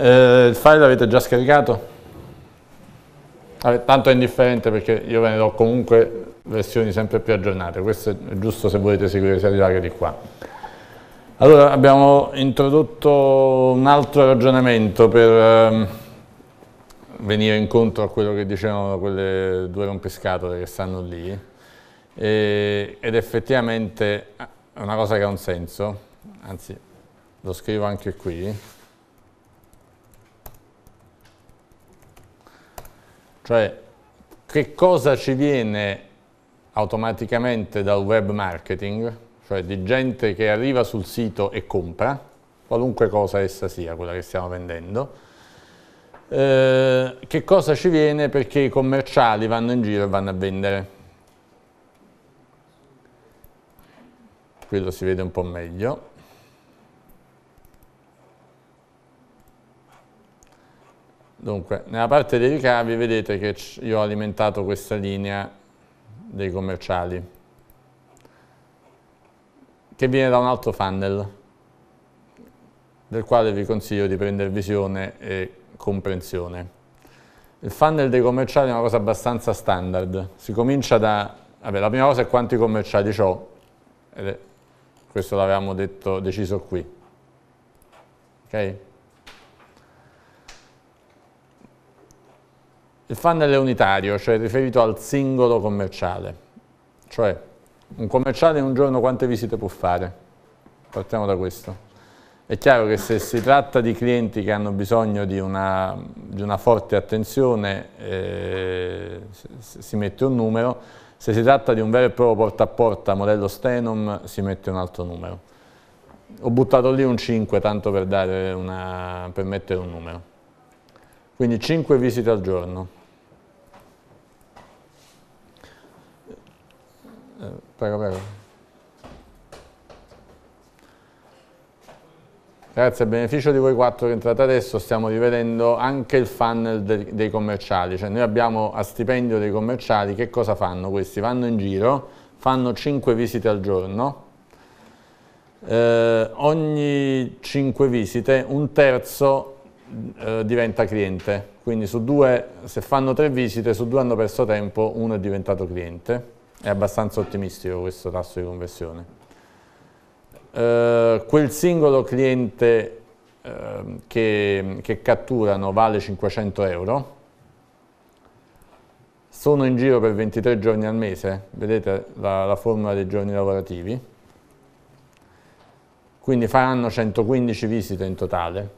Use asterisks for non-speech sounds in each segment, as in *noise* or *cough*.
Eh, il file l'avete già scaricato? Vabbè, tanto è indifferente perché io ve ne do comunque versioni sempre più aggiornate, questo è giusto se volete seguire sia di là che di qua. Allora, abbiamo introdotto un altro ragionamento per ehm, venire incontro a quello che dicevano quelle due rompiscatole che stanno lì, e, ed effettivamente è una cosa che ha un senso, anzi lo scrivo anche qui, Cioè, che cosa ci viene automaticamente dal web marketing, cioè di gente che arriva sul sito e compra, qualunque cosa essa sia, quella che stiamo vendendo, eh, che cosa ci viene perché i commerciali vanno in giro e vanno a vendere. Qui lo si vede un po' meglio. Dunque, nella parte dei ricavi vedete che io ho alimentato questa linea dei commerciali che viene da un altro funnel del quale vi consiglio di prendere visione e comprensione. Il funnel dei commerciali è una cosa abbastanza standard, si comincia da, vabbè la prima cosa è quanti commerciali ho, questo l'avevamo deciso qui, ok? Il funnel è unitario, cioè riferito al singolo commerciale, cioè un commerciale in un giorno quante visite può fare? Partiamo da questo. È chiaro che se si tratta di clienti che hanno bisogno di una, di una forte attenzione eh, si mette un numero, se si tratta di un vero e proprio porta a porta modello Stenum, si mette un altro numero. Ho buttato lì un 5 tanto per, una, per mettere un numero. Quindi 5 visite al giorno. Prego, prego. Grazie, a beneficio di voi quattro che entrate adesso, stiamo rivedendo anche il funnel de dei commerciali. Cioè noi abbiamo a stipendio dei commerciali, che cosa fanno questi? Vanno in giro, fanno 5 visite al giorno, eh, ogni 5 visite un terzo eh, diventa cliente, quindi su due, se fanno 3 visite, su due hanno perso tempo, uno è diventato cliente è abbastanza ottimistico questo tasso di conversione. Eh, quel singolo cliente eh, che, che catturano vale 500 euro, sono in giro per 23 giorni al mese, vedete la, la formula dei giorni lavorativi, quindi faranno 115 visite in totale,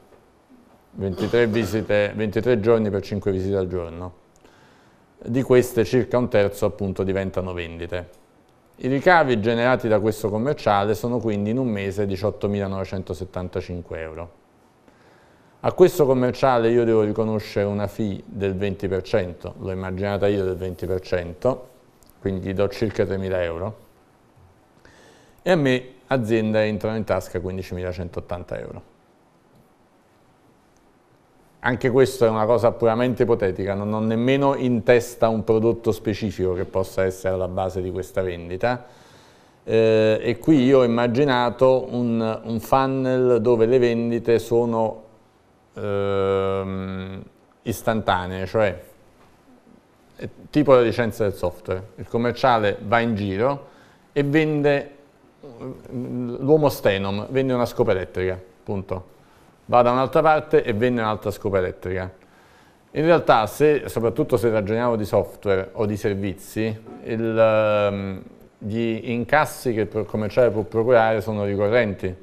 23, visite, 23 giorni per 5 visite al giorno di queste circa un terzo appunto diventano vendite. I ricavi generati da questo commerciale sono quindi in un mese 18.975 euro. A questo commerciale io devo riconoscere una fee del 20%, l'ho immaginata io del 20%, quindi do circa 3.000 euro, e a me azienda entrano in tasca 15.180 euro anche questo è una cosa puramente ipotetica, non ho nemmeno in testa un prodotto specifico che possa essere alla base di questa vendita. Eh, e qui io ho immaginato un, un funnel dove le vendite sono eh, istantanee, cioè tipo la licenza del software. Il commerciale va in giro e vende mm, l'uomo stenom, vende una scopa elettrica, punto va da un'altra parte e vende un'altra scopa elettrica. In realtà, se, soprattutto se ragioniamo di software o di servizi, il, ehm, gli incassi che il commerciale può procurare sono ricorrenti,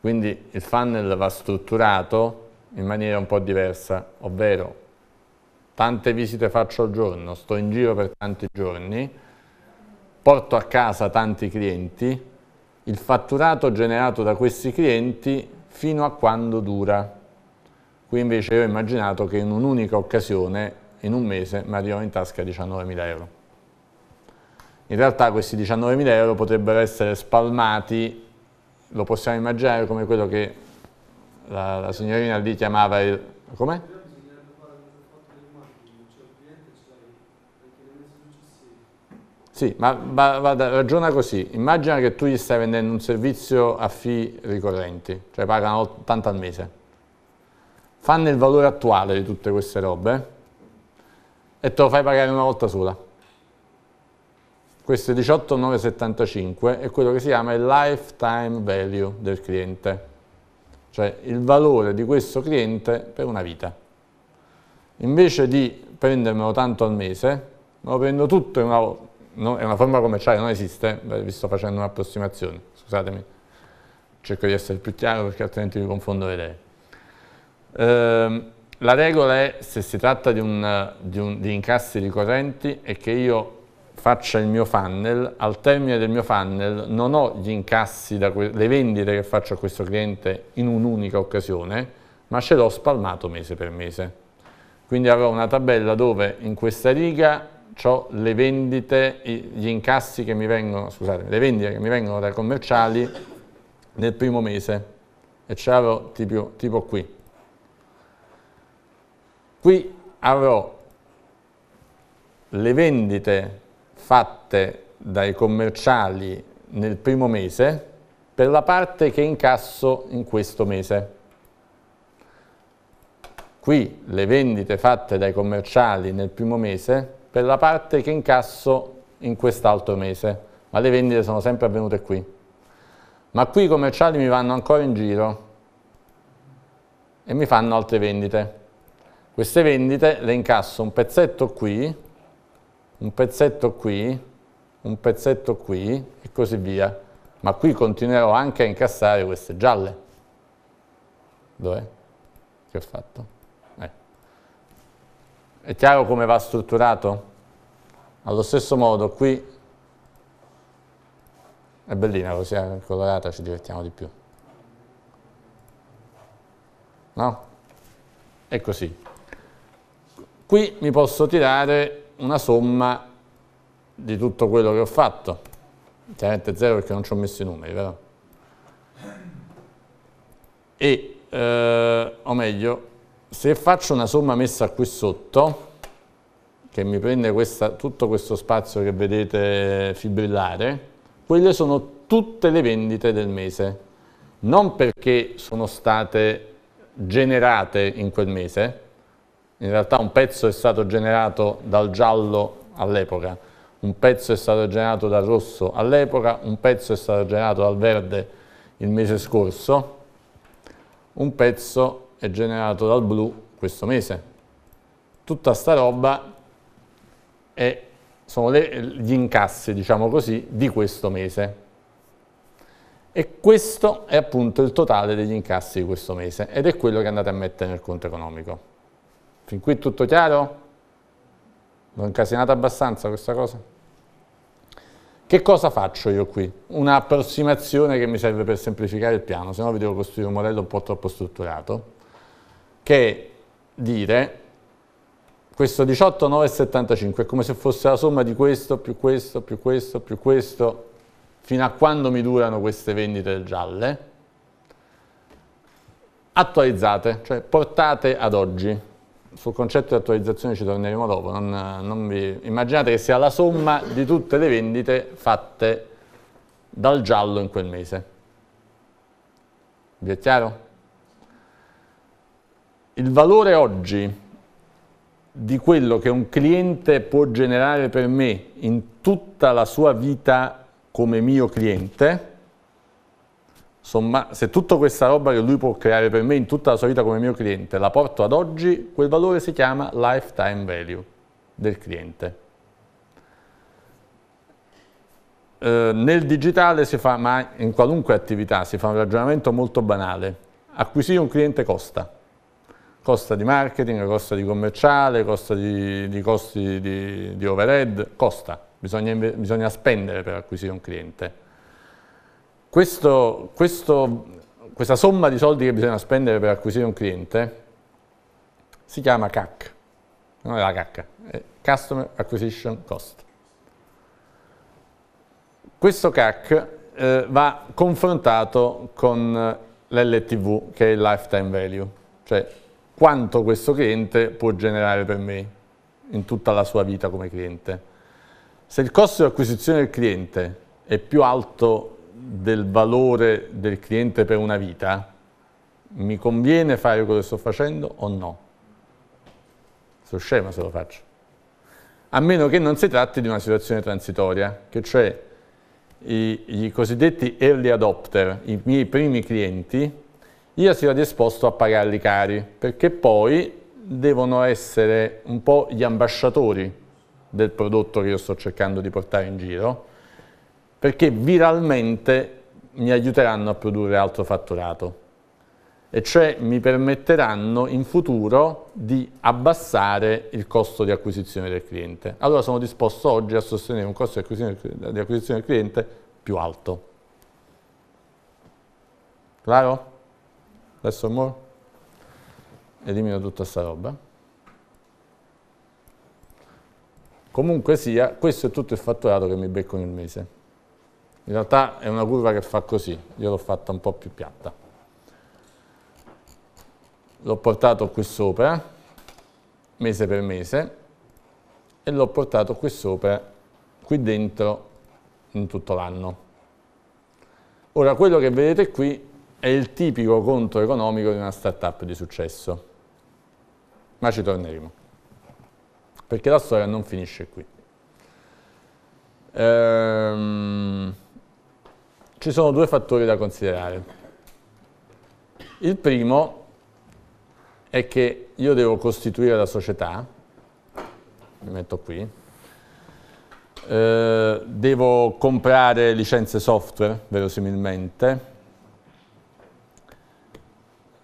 quindi il funnel va strutturato in maniera un po' diversa, ovvero tante visite faccio al giorno, sto in giro per tanti giorni, porto a casa tanti clienti, il fatturato generato da questi clienti fino a quando dura. Qui invece io ho immaginato che in un'unica occasione, in un mese, mi arrivano in tasca 19.000 euro. In realtà questi 19.000 euro potrebbero essere spalmati, lo possiamo immaginare come quello che la, la signorina lì chiamava il... come? Sì, ma, vada, ragiona così, immagina che tu gli stai vendendo un servizio a fee ricorrenti, cioè pagano 80 al mese, fanno il valore attuale di tutte queste robe e te lo fai pagare una volta sola. Questo è 18,975 è quello che si chiama il lifetime value del cliente, cioè il valore di questo cliente per una vita. Invece di prendermelo tanto al mese, me lo prendo tutto in una volta no, è una forma commerciale, non esiste, vi sto facendo un'approssimazione, scusatemi, cerco di essere più chiaro perché altrimenti vi confondo le idee. Ehm, la regola è, se si tratta di, un, di, un, di incassi ricorrenti, è che io faccia il mio funnel, al termine del mio funnel non ho gli incassi, le vendite che faccio a questo cliente in un'unica occasione, ma ce l'ho spalmato mese per mese. Quindi avrò una tabella dove in questa riga ho le vendite, gli incassi che mi vengono, scusate, le vendite che mi vengono dai commerciali nel primo mese e ce l'avrò tipo, tipo qui. Qui avrò le vendite fatte dai commerciali nel primo mese per la parte che incasso in questo mese. Qui le vendite fatte dai commerciali nel primo mese per la parte che incasso in quest'altro mese, ma le vendite sono sempre avvenute qui. Ma qui i commerciali mi vanno ancora in giro e mi fanno altre vendite. Queste vendite le incasso un pezzetto qui, un pezzetto qui, un pezzetto qui e così via. Ma qui continuerò anche a incassare queste gialle. Dov'è? Che ho fatto? È chiaro come va strutturato? Allo stesso modo qui è bellina così, è eh, colorata, ci divertiamo di più. No? È così. Qui mi posso tirare una somma di tutto quello che ho fatto. Chiaramente zero perché non ci ho messo i numeri, vero? E, eh, o meglio, se faccio una somma messa qui sotto, che mi prende questa, tutto questo spazio che vedete fibrillare, quelle sono tutte le vendite del mese, non perché sono state generate in quel mese, in realtà un pezzo è stato generato dal giallo all'epoca, un pezzo è stato generato dal rosso all'epoca, un pezzo è stato generato dal verde il mese scorso, un pezzo è generato dal blu questo mese. Tutta sta roba è, sono le, gli incassi, diciamo così, di questo mese. E questo è appunto il totale degli incassi di questo mese ed è quello che andate a mettere nel conto economico. Fin qui tutto chiaro? L'ho incasinata abbastanza questa cosa? Che cosa faccio io qui? Un'approssimazione che mi serve per semplificare il piano, se no vi devo costruire un modello un po' troppo strutturato che dire questo 18 9 75 è come se fosse la somma di questo più questo più questo più questo fino a quando mi durano queste vendite gialle attualizzate, cioè portate ad oggi sul concetto di attualizzazione ci torneremo dopo, non, non vi, immaginate che sia la somma di tutte le vendite fatte dal giallo in quel mese. Vi è chiaro? Il valore oggi di quello che un cliente può generare per me in tutta la sua vita come mio cliente, insomma, se tutta questa roba che lui può creare per me in tutta la sua vita come mio cliente la porto ad oggi, quel valore si chiama lifetime value del cliente. Eh, nel digitale si fa, ma in qualunque attività, si fa un ragionamento molto banale. Acquisire un cliente costa costa di marketing, costa di commerciale, costa di, di costi di, di, overhead, costa, bisogna, bisogna, spendere per acquisire un cliente. Questo, questo, questa somma di soldi che bisogna spendere per acquisire un cliente si chiama CAC, non è la CAC, è Customer Acquisition Cost. Questo CAC eh, va confrontato con l'LTV, che è il Lifetime Value, cioè quanto questo cliente può generare per me in tutta la sua vita come cliente. Se il costo di acquisizione del cliente è più alto del valore del cliente per una vita, mi conviene fare quello che sto facendo o no? Sono scemo se lo faccio. A meno che non si tratti di una situazione transitoria, che cioè i, i cosiddetti early adopter, i miei primi clienti, io sia disposto a pagarli cari, perché poi devono essere un po' gli ambasciatori del prodotto che io sto cercando di portare in giro, perché viralmente mi aiuteranno a produrre altro fatturato e cioè mi permetteranno in futuro di abbassare il costo di acquisizione del cliente. Allora sono disposto oggi a sostenere un costo di acquisizione, di acquisizione del cliente più alto. Claro? adesso more, elimino tutta sta roba. Comunque sia, questo è tutto il fatturato che mi becco nel mese. In realtà è una curva che fa così, io l'ho fatta un po' più piatta. L'ho portato qui sopra, mese per mese, e l'ho portato qui sopra, qui dentro, in tutto l'anno. Ora, quello che vedete qui è il tipico conto economico di una startup di successo. Ma ci torneremo, perché la storia non finisce qui. Ehm, ci sono due fattori da considerare. Il primo è che io devo costituire la società, mi metto qui, eh, devo comprare licenze software, verosimilmente,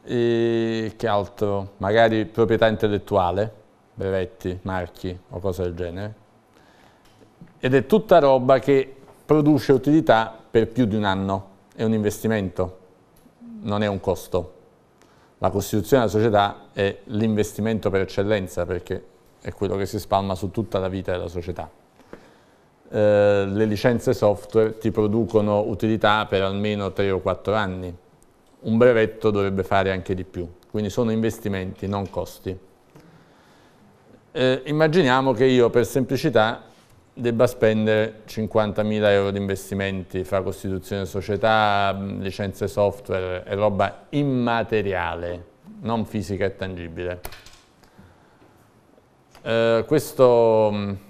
e che altro? Magari proprietà intellettuale, brevetti, marchi o cose del genere. Ed è tutta roba che produce utilità per più di un anno. È un investimento, non è un costo. La costituzione della società è l'investimento per eccellenza perché è quello che si spalma su tutta la vita della società. Eh, le licenze software ti producono utilità per almeno 3 o 4 anni, un brevetto dovrebbe fare anche di più, quindi sono investimenti, non costi. Eh, immaginiamo che io per semplicità debba spendere 50.000 euro di investimenti fra costituzione società, licenze software e roba immateriale, non fisica e tangibile. Eh, questo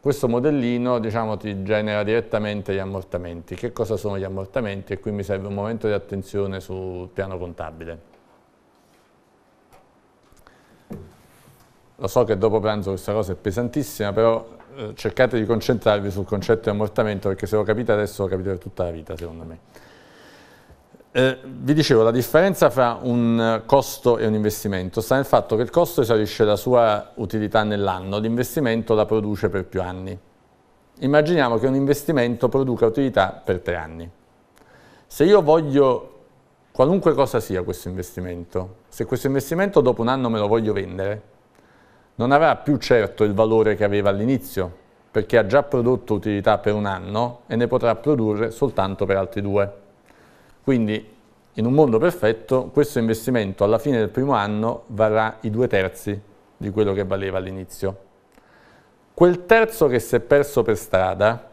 questo modellino diciamo, ti genera direttamente gli ammortamenti. Che cosa sono gli ammortamenti? E qui mi serve un momento di attenzione sul piano contabile. Lo so che dopo pranzo questa cosa è pesantissima, però eh, cercate di concentrarvi sul concetto di ammortamento perché se lo capite adesso lo capite per tutta la vita, secondo me. Eh, vi dicevo, la differenza fra un eh, costo e un investimento sta nel fatto che il costo esaurisce la sua utilità nell'anno, l'investimento la produce per più anni. Immaginiamo che un investimento produca utilità per tre anni. Se io voglio, qualunque cosa sia questo investimento, se questo investimento dopo un anno me lo voglio vendere, non avrà più certo il valore che aveva all'inizio, perché ha già prodotto utilità per un anno e ne potrà produrre soltanto per altri due. Quindi in un mondo perfetto questo investimento alla fine del primo anno varrà i due terzi di quello che valeva all'inizio. Quel terzo che si è perso per strada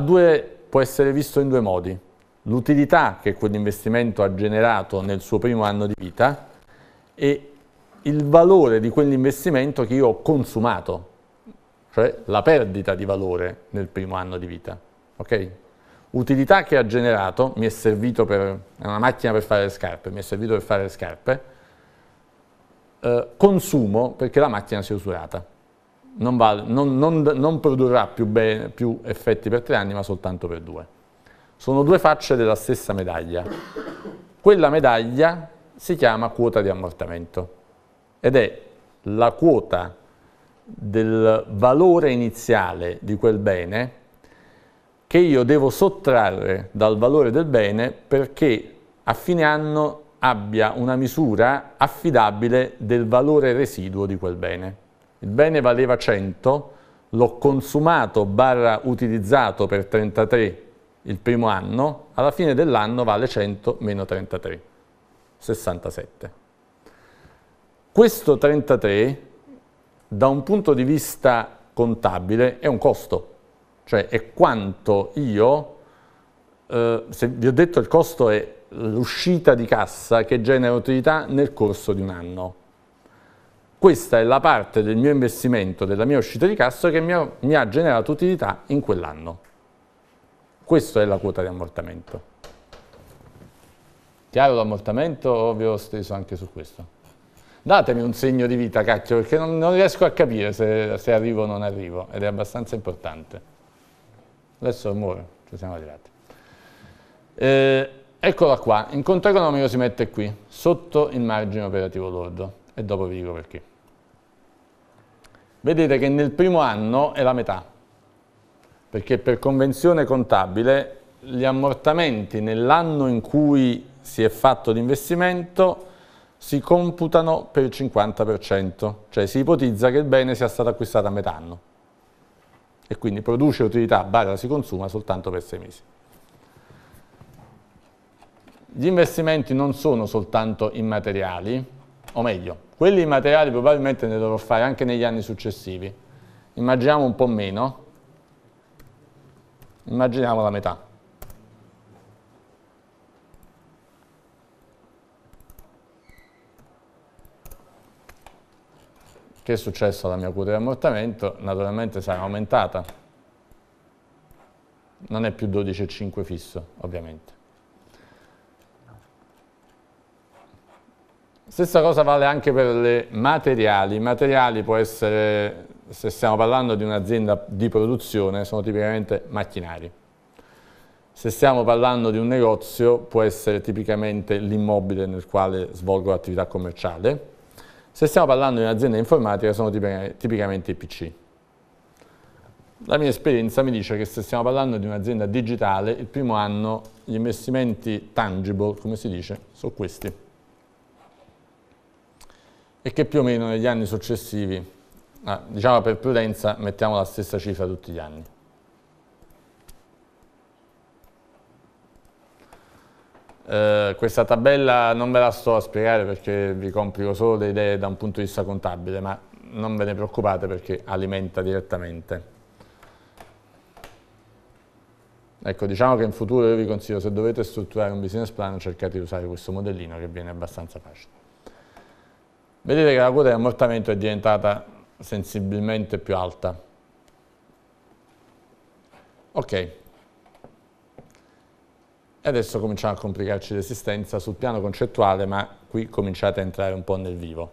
due, può essere visto in due modi. L'utilità che quell'investimento ha generato nel suo primo anno di vita e il valore di quell'investimento che io ho consumato, cioè la perdita di valore nel primo anno di vita. Okay? utilità che ha generato, mi è servito per, è una macchina per fare le scarpe, mi è servito per fare le scarpe, eh, consumo perché la macchina si è usurata, non, vale, non, non, non produrrà più, bene, più effetti per tre anni ma soltanto per due. Sono due facce della stessa medaglia. Quella medaglia si chiama quota di ammortamento ed è la quota del valore iniziale di quel bene che io devo sottrarre dal valore del bene perché a fine anno abbia una misura affidabile del valore residuo di quel bene. Il bene valeva 100, l'ho consumato barra utilizzato per 33 il primo anno, alla fine dell'anno vale 100 meno 33, 67. Questo 33, da un punto di vista contabile, è un costo cioè è quanto io, eh, se vi ho detto il costo è l'uscita di cassa che genera utilità nel corso di un anno. Questa è la parte del mio investimento, della mia uscita di cassa che mi ha, mi ha generato utilità in quell'anno. Questa è la quota di ammortamento. Chiaro l'ammortamento o vi ho steso anche su questo? Datemi un segno di vita, cacchio, perché non, non riesco a capire se, se arrivo o non arrivo, ed è abbastanza importante adesso muore, ci siamo arrivati. Eh, eccola qua, in conto economico si mette qui, sotto il margine operativo lordo, e dopo vi dico perché. Vedete che nel primo anno è la metà, perché per convenzione contabile gli ammortamenti nell'anno in cui si è fatto l'investimento si computano per il 50%, cioè si ipotizza che il bene sia stato acquistato a metà anno e quindi produce utilità, barra si consuma soltanto per sei mesi. Gli investimenti non sono soltanto immateriali, o meglio, quelli immateriali probabilmente ne dovrò fare anche negli anni successivi. Immaginiamo un po' meno, immaginiamo la metà. Che è successo alla mia quota di ammortamento? Naturalmente sarà aumentata. Non è più 12,5 fisso, ovviamente. Stessa cosa vale anche per le materiali. I materiali può essere, se stiamo parlando di un'azienda di produzione, sono tipicamente macchinari. Se stiamo parlando di un negozio, può essere tipicamente l'immobile nel quale svolgo l'attività commerciale se stiamo parlando di un'azienda informatica sono tipicamente i PC. La mia esperienza mi dice che se stiamo parlando di un'azienda digitale, il primo anno gli investimenti tangible, come si dice, sono questi. E che più o meno negli anni successivi, ah, diciamo per prudenza, mettiamo la stessa cifra tutti gli anni. Eh, questa tabella non ve la sto a spiegare perché vi complico solo le idee da un punto di vista contabile, ma non ve ne preoccupate perché alimenta direttamente. Ecco, diciamo che in futuro io vi consiglio, se dovete strutturare un business plan, cercate di usare questo modellino che viene abbastanza facile. Vedete che la quota di ammortamento è diventata sensibilmente più alta. Ok, e adesso cominciamo a complicarci l'esistenza sul piano concettuale, ma qui cominciate a entrare un po' nel vivo.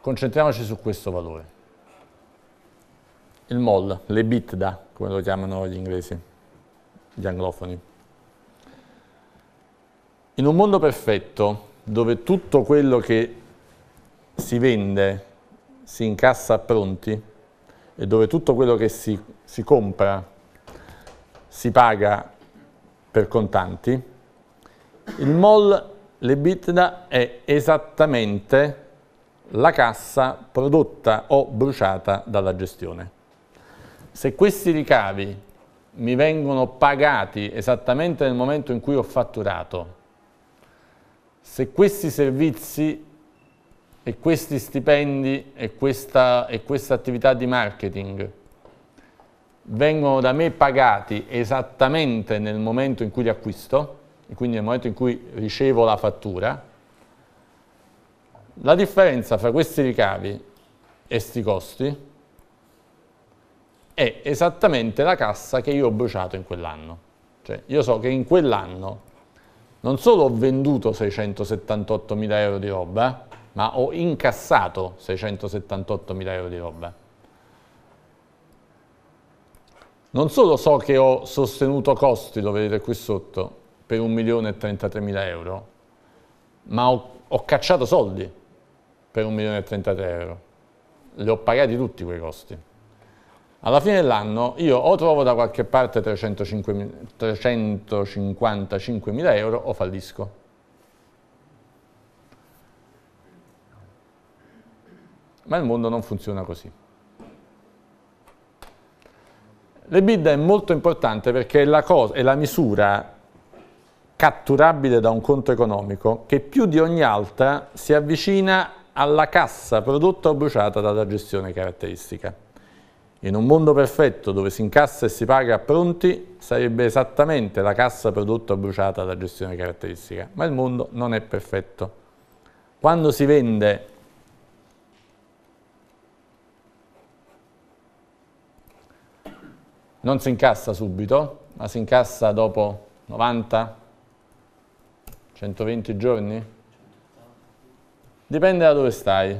Concentriamoci su questo valore. Il MOL, le bit da, come lo chiamano gli inglesi, gli anglofoni. In un mondo perfetto, dove tutto quello che si vende si incassa a pronti e dove tutto quello che si, si compra si paga per contanti, il MOL, l'EBITDA, è esattamente la cassa prodotta o bruciata dalla gestione. Se questi ricavi mi vengono pagati esattamente nel momento in cui ho fatturato, se questi servizi e questi stipendi e questa, e questa attività di marketing vengono da me pagati esattamente nel momento in cui li acquisto, e quindi nel momento in cui ricevo la fattura, la differenza fra questi ricavi e questi costi è esattamente la cassa che io ho bruciato in quell'anno. Cioè, io so che in quell'anno non solo ho venduto 678 mila euro di roba, ma ho incassato 678 mila euro di roba. Non solo so che ho sostenuto costi, lo vedete qui sotto, per 1.033.000 euro, ma ho, ho cacciato soldi per 1.033.000 euro. Li ho pagati tutti quei costi. Alla fine dell'anno io o trovo da qualche parte 355.000 euro o fallisco. Ma il mondo non funziona così. L'EBITDA è molto importante perché è la, cosa, è la misura catturabile da un conto economico che più di ogni altra si avvicina alla cassa prodotta o bruciata dalla gestione caratteristica. In un mondo perfetto dove si incassa e si paga a pronti sarebbe esattamente la cassa prodotta o bruciata dalla gestione caratteristica, ma il mondo non è perfetto. Quando si vende non si incassa subito, ma si incassa dopo 90, 120 giorni? Dipende da dove stai.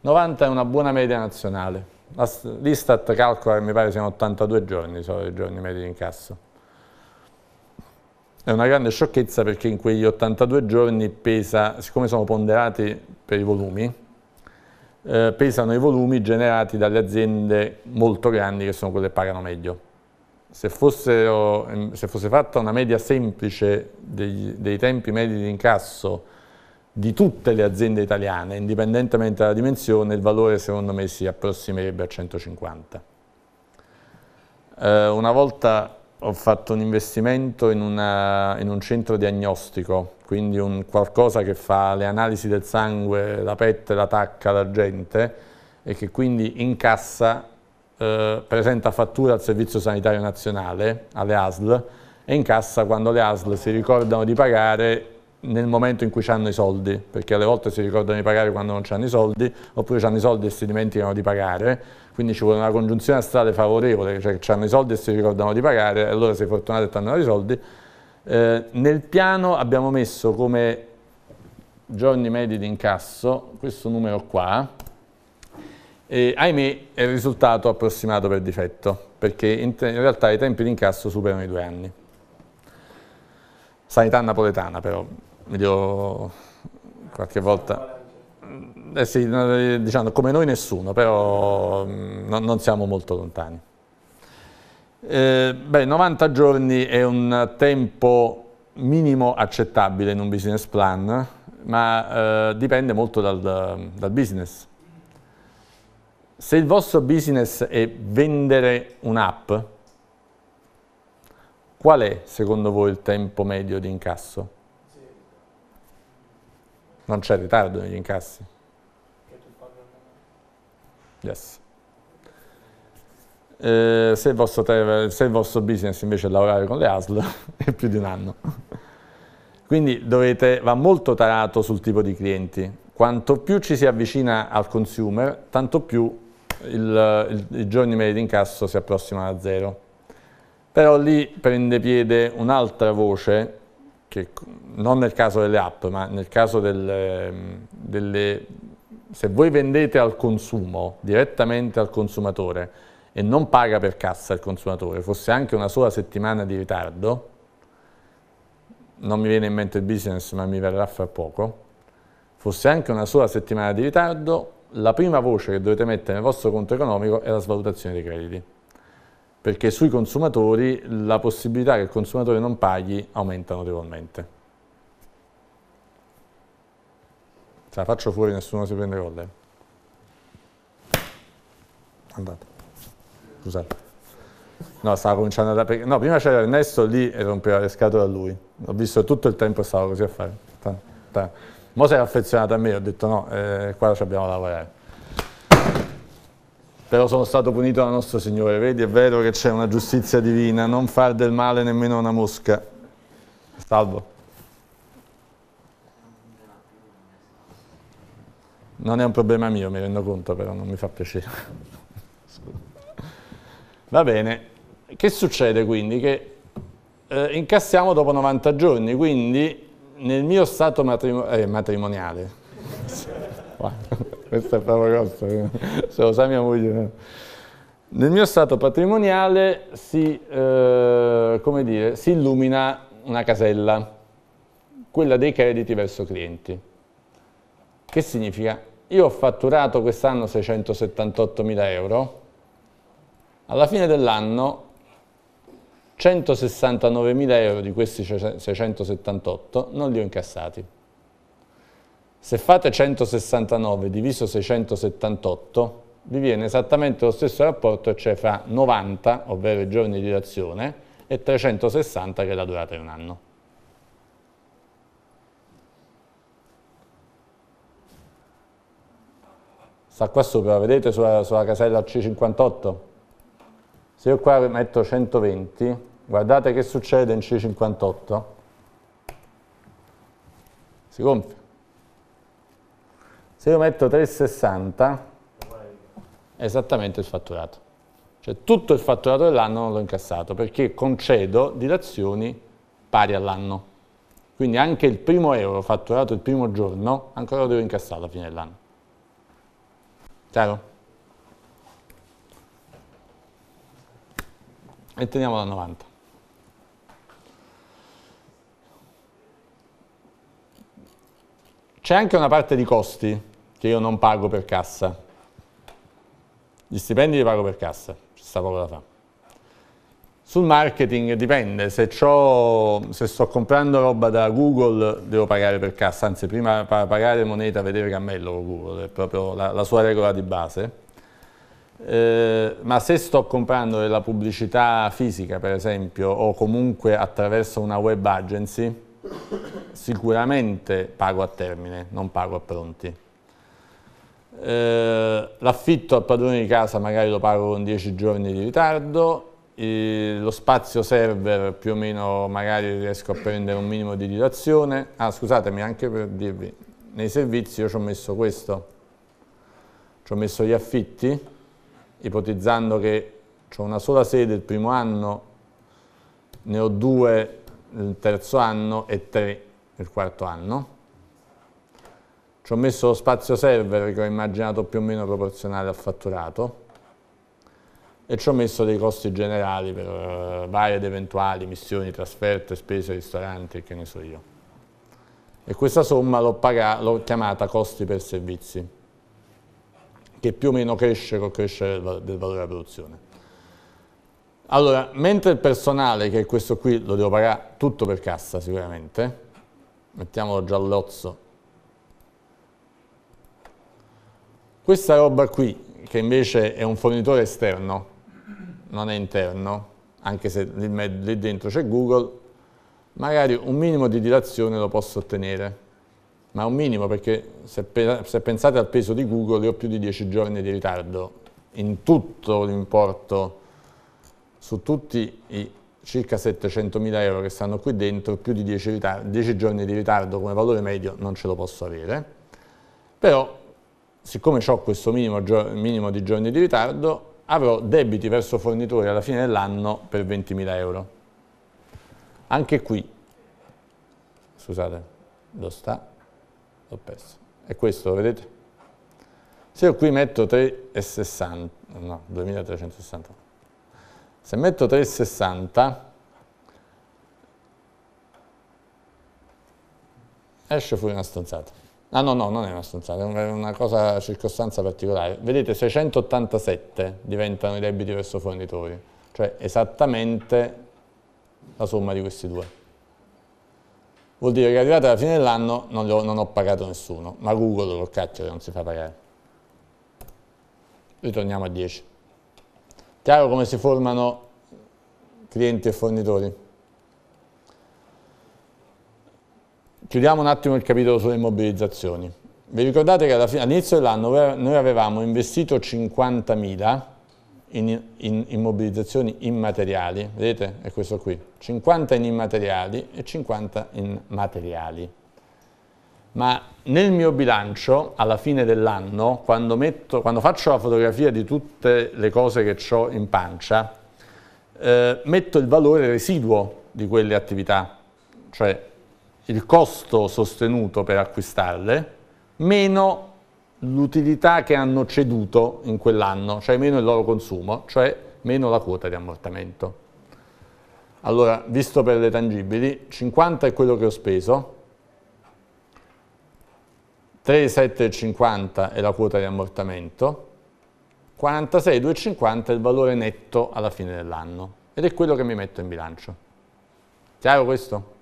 90 è una buona media nazionale. L'Istat calcola che mi pare siano 82 giorni, sono i giorni medi di incasso. È una grande sciocchezza perché in quegli 82 giorni pesa, siccome sono ponderati per i volumi, eh, pesano i volumi generati dalle aziende molto grandi che sono quelle che pagano meglio. Se, fossero, ehm, se fosse fatta una media semplice dei, dei tempi medi di incasso di tutte le aziende italiane, indipendentemente dalla dimensione, il valore secondo me si approssimerebbe a 150. Eh, una volta ho fatto un investimento in, una, in un centro diagnostico, quindi un qualcosa che fa le analisi del sangue, la pette, la tacca, la gente e che quindi incassa, eh, presenta fattura al Servizio Sanitario Nazionale, alle ASL, e incassa quando le ASL si ricordano di pagare nel momento in cui hanno i soldi, perché alle volte si ricordano di pagare quando non hanno i soldi, oppure hanno i soldi e si dimenticano di pagare, quindi ci vuole una congiunzione a strade favorevole, cioè che hanno i soldi e si ricordano di pagare, e allora sei fortunato e ti hanno i soldi. Eh, nel piano abbiamo messo come giorni medi di incasso questo numero qua, e ahimè è il risultato approssimato per difetto, perché in, in realtà i tempi di incasso superano i due anni. Sanità napoletana però, mi devo qualche volta eh sì, eh, diciamo, come noi nessuno, però mm, no, non siamo molto lontani. Eh, beh, 90 giorni è un tempo minimo accettabile in un business plan, ma eh, dipende molto dal, dal business. Se il vostro business è vendere un'app, qual è secondo voi il tempo medio di incasso? Non c'è ritardo negli incassi cashless. Eh, se, il vostro, se, il vostro business invece è lavorare con le ASL *laughs* è più di un anno. Quindi dovete, va molto tarato sul tipo di clienti. Quanto più ci si avvicina al consumer, tanto più il, il, i giorni medi di incasso si approssimano a zero. Però lì prende piede un'altra voce, che non nel caso delle app, ma nel caso ehm, delle, delle se voi vendete al consumo, direttamente al consumatore, e non paga per cassa il consumatore, fosse anche una sola settimana di ritardo, non mi viene in mente il business ma mi verrà fra poco, fosse anche una sola settimana di ritardo, la prima voce che dovete mettere nel vostro conto economico è la svalutazione dei crediti, perché sui consumatori la possibilità che il consumatore non paghi aumenta notevolmente. la faccio fuori nessuno si prende con lei. Andate. Scusate. No, stava cominciando da... Perché, no, prima c'era Ernesto lì e rompeva le scatole a lui. Ho visto tutto il tempo stava così a fare. Mo si è affezionato a me, ho detto no, eh, qua ci abbiamo da lavorare. Però sono stato punito dal nostro Signore, vedi è vero che c'è una giustizia divina, non far del male nemmeno a una mosca. Salvo. Non è un problema mio, mi rendo conto, però non mi fa piacere. Va bene, che succede quindi? Che eh, incassiamo dopo 90 giorni, quindi nel mio stato matrimo eh, matrimoniale, questo è proprio grosso, eh. se lo sa mia moglie, eh. nel mio stato patrimoniale si, eh, dire, si illumina una casella, quella dei crediti verso clienti. Che significa? Io ho fatturato quest'anno 678.000 euro, alla fine dell'anno 169.000 euro di questi 678 non li ho incassati. Se fate 169 diviso 678 vi viene esattamente lo stesso rapporto, cioè fra 90, ovvero i giorni di azione, e 360 che è la durata di un anno. sta qua sopra, vedete sulla, sulla casella C58? Se io qua metto 120, guardate che succede in C58, si gonfia. Se io metto 360, è esattamente il fatturato. Cioè tutto il fatturato dell'anno non l'ho incassato, perché concedo dilazioni pari all'anno. Quindi anche il primo euro fatturato il primo giorno, ancora lo devo incassare alla fine dell'anno. Chiaro? E teniamolo a 90. C'è anche una parte di costi che io non pago per cassa. Gli stipendi li pago per cassa, ci sta poco da fare. Sul marketing dipende, se, se, sto comprando roba da Google devo pagare per cassa, anzi prima pagare moneta, vedere cammello con Google, è proprio la, la sua regola di base. Eh, ma se sto comprando della pubblicità fisica per esempio o comunque attraverso una web agency, sicuramente pago a termine, non pago a pronti. Eh, l'affitto al padrone di casa magari lo pago con 10 giorni di ritardo eh, lo spazio server più o meno magari riesco a prendere un minimo di dilazione, ah scusatemi anche per dirvi, nei servizi io ci ho messo questo, ci ho messo gli affitti, ipotizzando che ho una sola sede il primo anno, ne ho due il terzo anno e tre il quarto anno. Ci ho messo lo spazio server che ho immaginato più o meno proporzionale al fatturato, e ci ho messo dei costi generali per eh, varie ed eventuali missioni, trasferte, spese, ristoranti e che ne so io. E questa somma l'ho chiamata costi per servizi, che più o meno cresce col crescere del valore della produzione. Allora, mentre il personale, che è questo qui, lo devo pagare tutto per cassa sicuramente, mettiamolo giallozzo, questa roba qui, che invece è un fornitore esterno, non è interno, anche se lì, lì dentro c'è Google, magari un minimo di dilazione lo posso ottenere, ma un minimo perché se, se pensate al peso di Google io ho più di 10 giorni di ritardo in tutto l'importo su tutti i circa 700.000 euro che stanno qui dentro, più di 10, 10, giorni di ritardo come valore medio non ce lo posso avere, però siccome ho questo minimo, minimo di giorni di ritardo, avrò debiti verso fornitori alla fine dell'anno per 20.000 euro. Anche qui, scusate, lo sta, l'ho perso. È questo, vedete? Se io qui metto 3,60, no, 2.360, se metto 3,60 esce fuori una stanzata. Ah no, no, non è una stanzata, è una cosa, circostanza particolare. Vedete, 687 diventano i debiti verso fornitori, cioè esattamente la somma di questi due. Vuol dire che arrivata alla fine dell'anno non, non, ho pagato nessuno, ma Google lo caccia che non si fa pagare. Ritorniamo a 10. Chiaro come si formano clienti e fornitori? chiudiamo un attimo il capitolo sulle immobilizzazioni. Vi ricordate che all'inizio dell'anno noi avevamo investito 50.000 in, in immobilizzazioni immateriali, vedete? È questo qui, 50 in immateriali e 50 in materiali. Ma nel mio bilancio, alla fine dell'anno, quando, quando, faccio la fotografia di tutte le cose che ho in pancia, eh, metto il valore residuo di quelle attività, cioè il costo sostenuto per acquistarle meno l'utilità che hanno ceduto in quell'anno, cioè meno il loro consumo, cioè meno la quota di ammortamento. Allora, visto per le tangibili, 50 è quello che ho speso, 3,750 è la quota di ammortamento, 46,250 è il valore netto alla fine dell'anno ed è quello che mi metto in bilancio. Chiaro questo?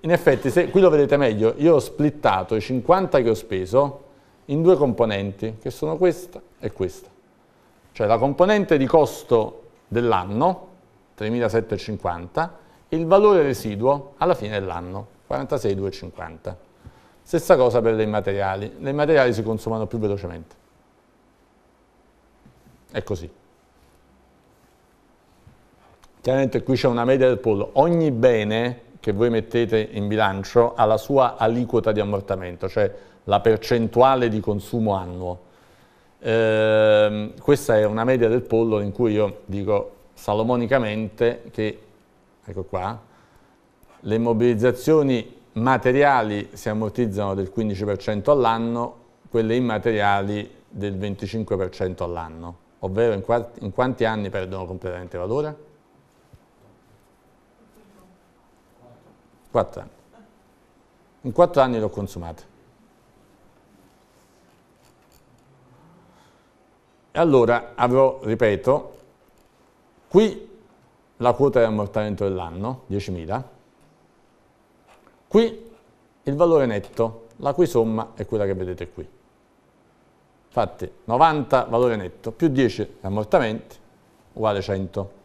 in effetti, se, qui lo vedete meglio, io ho splittato i 50 che ho speso in due componenti, che sono questa e questa. Cioè la componente di costo dell'anno, 3.750, e il valore residuo alla fine dell'anno, 46.250. Stessa cosa per le immateriali, le immateriali si consumano più velocemente. È così. Chiaramente qui c'è una media del pollo, ogni bene che voi mettete in bilancio alla sua aliquota di ammortamento, cioè la percentuale di consumo annuo. Eh, questa è una media del pollo in cui io dico salomonicamente che, ecco qua, le immobilizzazioni materiali si ammortizzano del 15% all'anno, quelle immateriali del 25% all'anno, ovvero in, in quanti anni perdono completamente valore? Quattro anni. In quattro anni l'ho consumata. E allora avrò, ripeto, qui la quota di ammortamento dell'anno, 10.000, qui il valore netto, la cui somma è quella che vedete qui. Infatti 90 valore netto più 10 ammortamenti uguale 100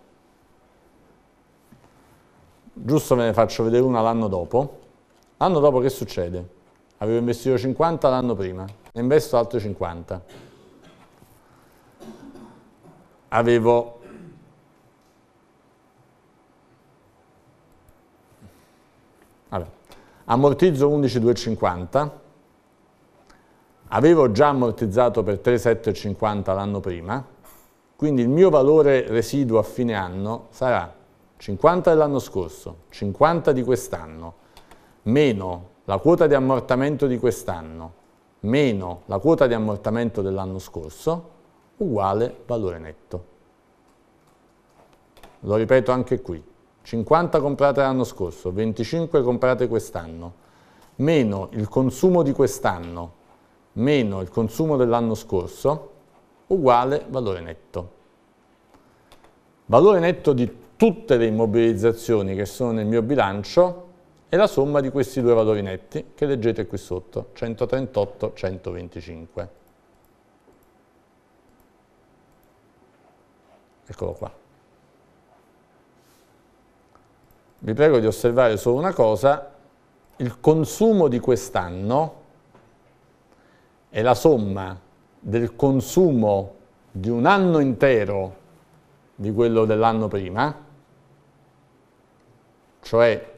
giusto ve ne faccio vedere una l'anno dopo, l'anno dopo che succede? Avevo investito 50 l'anno prima, ne investo altri 50. Avevo Vabbè. ammortizzo 11,250, avevo già ammortizzato per 3,750 l'anno prima, quindi il mio valore residuo a fine anno sarà 50 dell'anno scorso, 50 di quest'anno, meno la quota di ammortamento di quest'anno, meno la quota di ammortamento dell'anno scorso, uguale valore netto. Lo ripeto anche qui, 50 comprate l'anno scorso, 25 comprate quest'anno, meno il consumo di quest'anno, meno il consumo dell'anno scorso, uguale valore netto. Valore netto di tutte le immobilizzazioni che sono nel mio bilancio è la somma di questi due valori netti che leggete qui sotto, 138-125. Eccolo qua. Vi prego di osservare solo una cosa, il consumo di quest'anno è la somma del consumo di un anno intero di quello dell'anno prima, cioè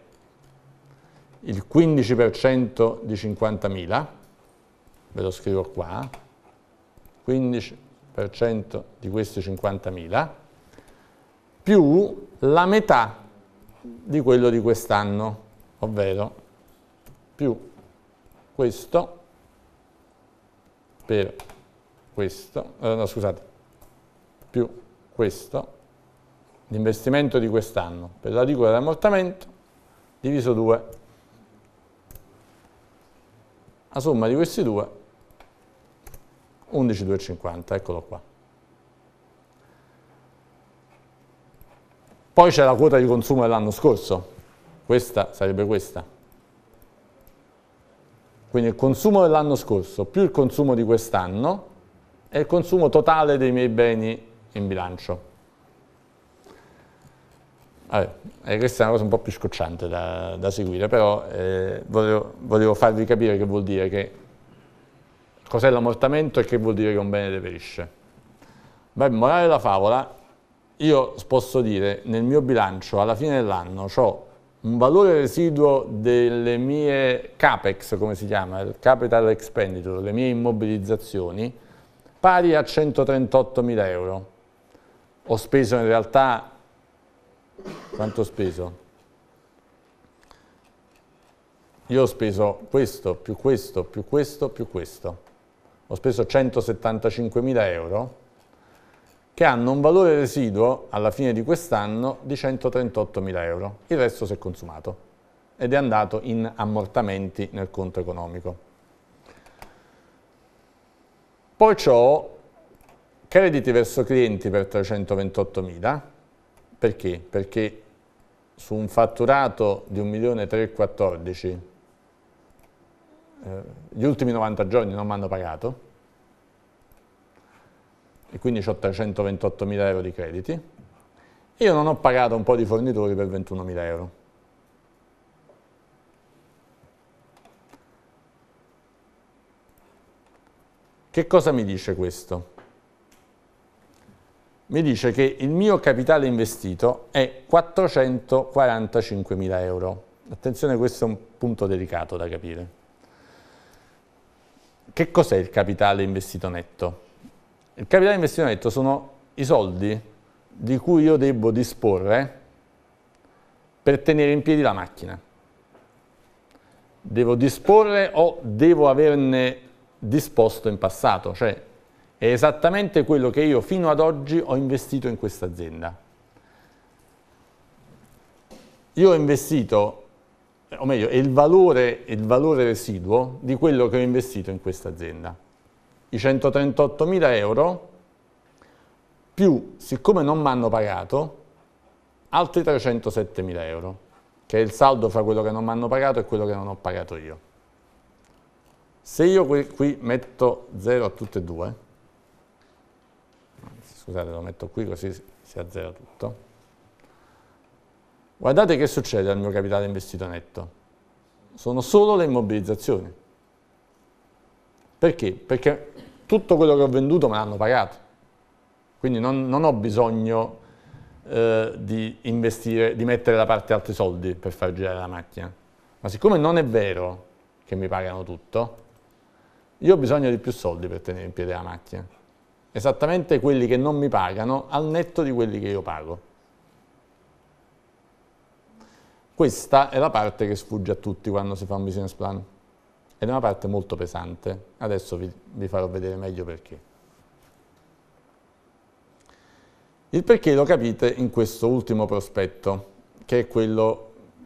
il 15% di 50.000, ve lo scrivo qua, 15% di questi 50.000, più la metà di quello di quest'anno, ovvero più questo per questo, eh, no scusate, più questo l'investimento di quest'anno per la liquida di ammortamento diviso 2. La somma di questi due 11,250, eccolo qua. Poi c'è la quota di consumo dell'anno scorso, questa sarebbe questa. Quindi il consumo dell'anno scorso più il consumo di quest'anno è il consumo totale dei miei beni in bilancio. Vabbè, questa è una cosa un po' più scocciante da, da seguire, però eh, volevo, volevo, farvi capire che vuol dire che cos'è l'ammortamento e che vuol dire che un bene deperisce. Beh, morale della favola, io posso dire nel mio bilancio alla fine dell'anno ho un valore residuo delle mie capex, come si chiama, il capital expenditure, le mie immobilizzazioni, pari a 138.000 euro. Ho speso in realtà quanto ho speso? Io ho speso questo, più questo, più questo, più questo. Ho speso 175.000 euro che hanno un valore residuo alla fine di quest'anno di 138.000 euro. Il resto si è consumato ed è andato in ammortamenti nel conto economico. Poi ho crediti verso clienti per 328.000 perché? Perché su un fatturato di 1.314.000 eh, gli ultimi 90 giorni non mi hanno pagato e quindi ho 328.000 euro di crediti io non ho pagato un po' di fornitori per 21.000 euro che cosa mi dice questo? mi dice che il mio capitale investito è 445.000 euro. Attenzione, questo è un punto delicato da capire. Che cos'è il capitale investito netto? Il capitale investito netto sono i soldi di cui io devo disporre per tenere in piedi la macchina. Devo disporre o devo averne disposto in passato, cioè è esattamente quello che io fino ad oggi ho investito in questa azienda. Io ho investito, o meglio, è il valore, il valore residuo di quello che ho investito in questa azienda. I 138.000 euro più, siccome non mi hanno pagato, altri 307.000 euro, che è il saldo fra quello che non mi hanno pagato e quello che non ho pagato io. Se io qui, qui metto 0 a tutte e due, Scusate, lo metto qui così si azzera tutto. Guardate che succede al mio capitale investito netto. Sono solo le immobilizzazioni. Perché? Perché tutto quello che ho venduto me l'hanno pagato. Quindi non, non ho bisogno eh, di investire, di mettere da parte altri soldi per far girare la macchina. Ma siccome non è vero che mi pagano tutto, io ho bisogno di più soldi per tenere in piedi la macchina esattamente quelli che non mi pagano al netto di quelli che io pago. Questa è la parte che sfugge a tutti quando si fa un business plan ed è una parte molto pesante, adesso vi, vi farò vedere meglio perché. Il perché lo capite in questo ultimo prospetto, che è quello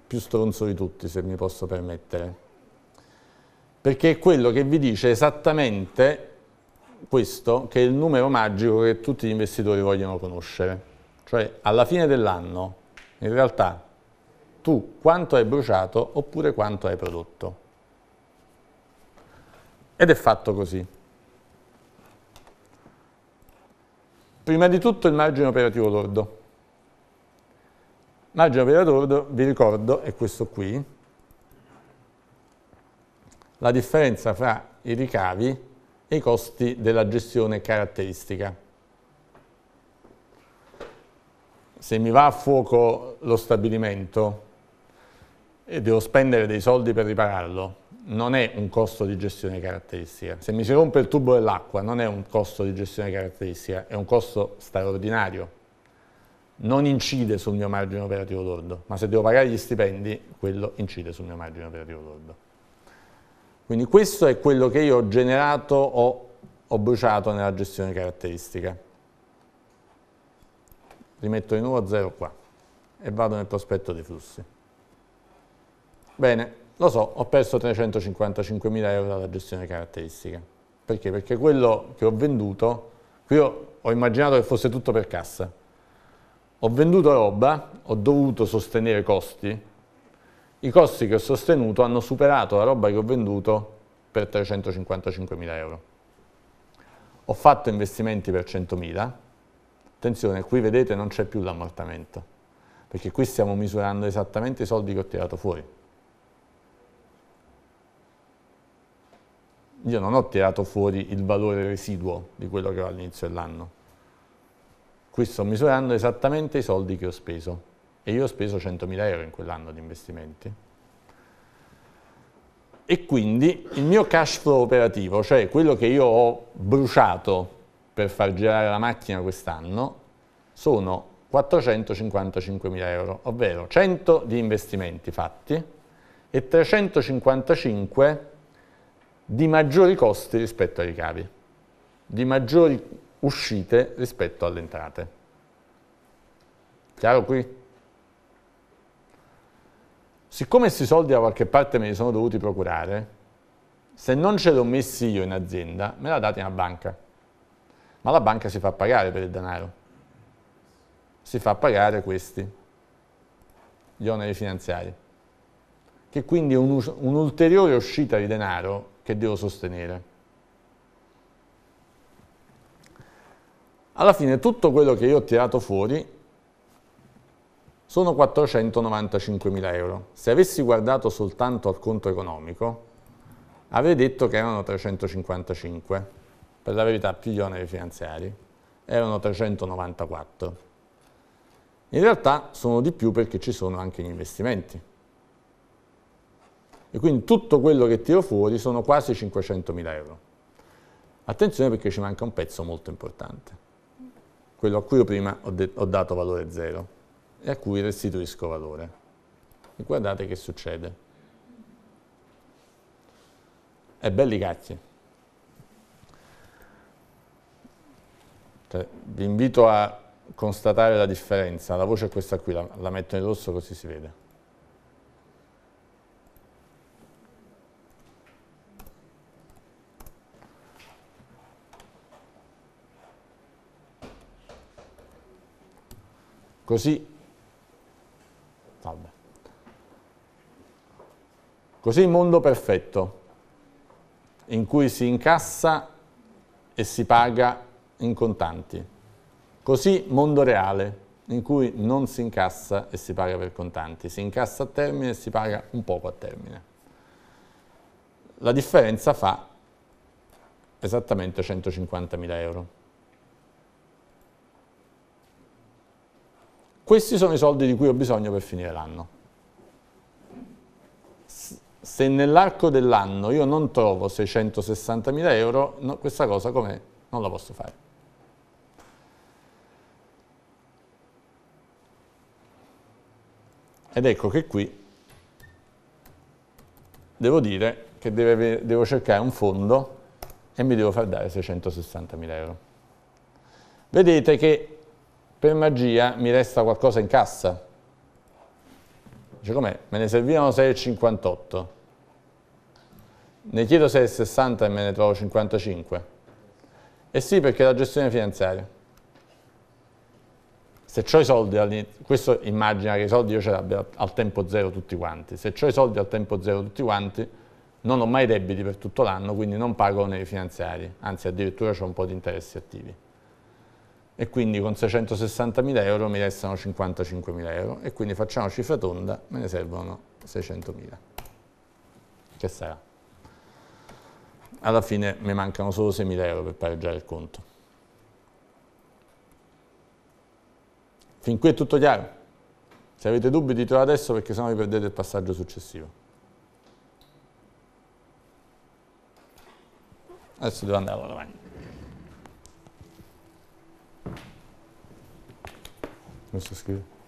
più stronzo di tutti, se mi posso permettere. Perché è quello che vi dice esattamente questo che è il numero magico che tutti gli investitori vogliono conoscere. Cioè alla fine dell'anno, in realtà, tu quanto hai bruciato oppure quanto hai prodotto. Ed è fatto così. Prima di tutto il margine operativo lordo. Margine operativo lordo, vi ricordo, è questo qui, la differenza fra i ricavi e i costi della gestione caratteristica. Se mi va a fuoco lo stabilimento e devo spendere dei soldi per ripararlo, non è un costo di gestione caratteristica. Se mi si rompe il tubo dell'acqua non è un costo di gestione caratteristica, è un costo straordinario. Non incide sul mio margine operativo lordo, ma se devo pagare gli stipendi, quello incide sul mio margine operativo lordo. Quindi questo è quello che io ho generato o ho bruciato nella gestione caratteristica. Rimetto di nuovo 0 qua e vado nel prospetto dei flussi. Bene, lo so, ho perso 355.000 euro dalla gestione caratteristica. Perché? Perché quello che ho venduto, qui ho, ho immaginato che fosse tutto per cassa. Ho venduto roba, ho dovuto sostenere costi, i costi che ho sostenuto hanno superato la roba che ho venduto per 355.000 euro. Ho fatto investimenti per 100.000, attenzione, qui vedete non c'è più l'ammortamento, perché qui stiamo misurando esattamente i soldi che ho tirato fuori. Io non ho tirato fuori il valore residuo di quello che ho all'inizio dell'anno, qui sto misurando esattamente i soldi che ho speso e io ho speso 100.000 euro in quell'anno di investimenti. E quindi il mio cash flow operativo, cioè quello che io ho bruciato per far girare la macchina quest'anno, sono 455.000 euro, ovvero 100 di investimenti fatti e 355 di maggiori costi rispetto ai ricavi, di maggiori uscite rispetto alle entrate. Chiaro qui? siccome questi soldi da qualche parte me li sono dovuti procurare, se non ce l'ho messi io in azienda, me l'ha dati una banca. Ma la banca si fa pagare per il denaro. Si fa pagare questi, gli oneri finanziari, che quindi è un'ulteriore uscita di denaro che devo sostenere. Alla fine tutto quello che io ho tirato fuori sono 495.000 euro. Se avessi guardato soltanto al conto economico, avrei detto che erano 355, per la verità più gli oneri finanziari, erano 394. In realtà sono di più perché ci sono anche gli investimenti. E quindi tutto quello che tiro fuori sono quasi 500.000 euro. Attenzione perché ci manca un pezzo molto importante, quello a cui io prima ho, ho dato valore zero e a cui restituisco valore. E guardate che succede. E belli cacchi. Cioè, vi invito a constatare la differenza. La voce è questa qui, la, la metto in rosso così si vede. Così Così il mondo perfetto, in cui si incassa e si paga in contanti. Così mondo reale, in cui non si incassa e si paga per contanti, si incassa a termine e si paga un poco a termine. La differenza fa esattamente 150.000 euro. Questi sono i soldi di cui ho bisogno per finire l'anno se nell'arco dell'anno io non trovo 660.000 euro, no, questa cosa com'è? Non la posso fare. Ed ecco che qui devo dire che deve, devo cercare un fondo e mi devo far dare 660.000 euro. Vedete che per magia mi resta qualcosa in cassa, dice com'è? Me ne servivano 6,58, ne chiedo 6,60 e me ne trovo 55. E eh sì, perché la gestione finanziaria. Se ho i soldi, questo immagina che i soldi io ce li abbia al tempo zero tutti quanti, se ho i soldi al tempo zero tutti quanti, non ho mai debiti per tutto l'anno, quindi non pago nei finanziari, anzi addirittura ho un po' di interessi attivi e quindi con 660.000 euro mi restano 55.000 euro e quindi facciamo cifra tonda, me ne servono 600.000. Che sarà? Alla fine mi mancano solo 6.000 euro per pareggiare il conto. Fin qui è tutto chiaro? Se avete dubbi ditelo adesso perché sennò vi perdete il passaggio successivo. Adesso devo andare avanti. Non so scrivere.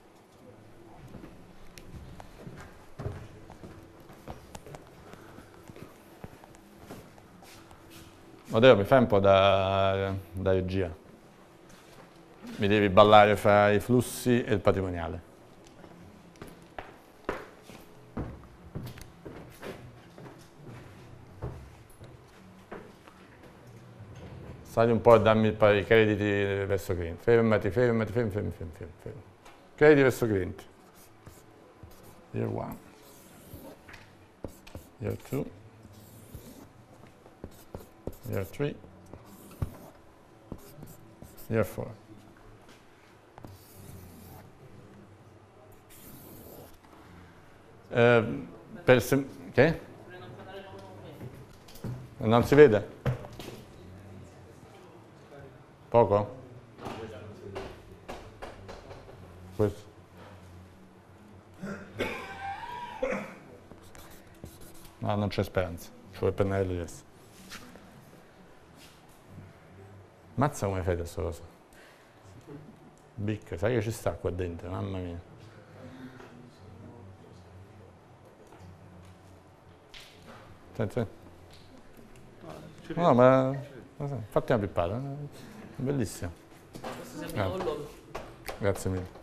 Odeo, mi fai un po' da, da regia. Mi devi ballare fra i flussi e il patrimoniale. sali un po' e dammi i pari, crediti verso cliente, fermati, fermati, fermati, fermati, fermati, fermati. crediti verso cliente, year one. year two. year three. year four. Eh, per che? Non si vede? Poco? Questo. No, non c'è speranza, ci vuole pennelli adesso. Mazza come fai questa cosa? Bicca, sai che ci sta qua dentro, mamma mia. Senti, senti. No, ma fatti una pippata. Eh. Bellissimo. Questo sembra un Grazie mille.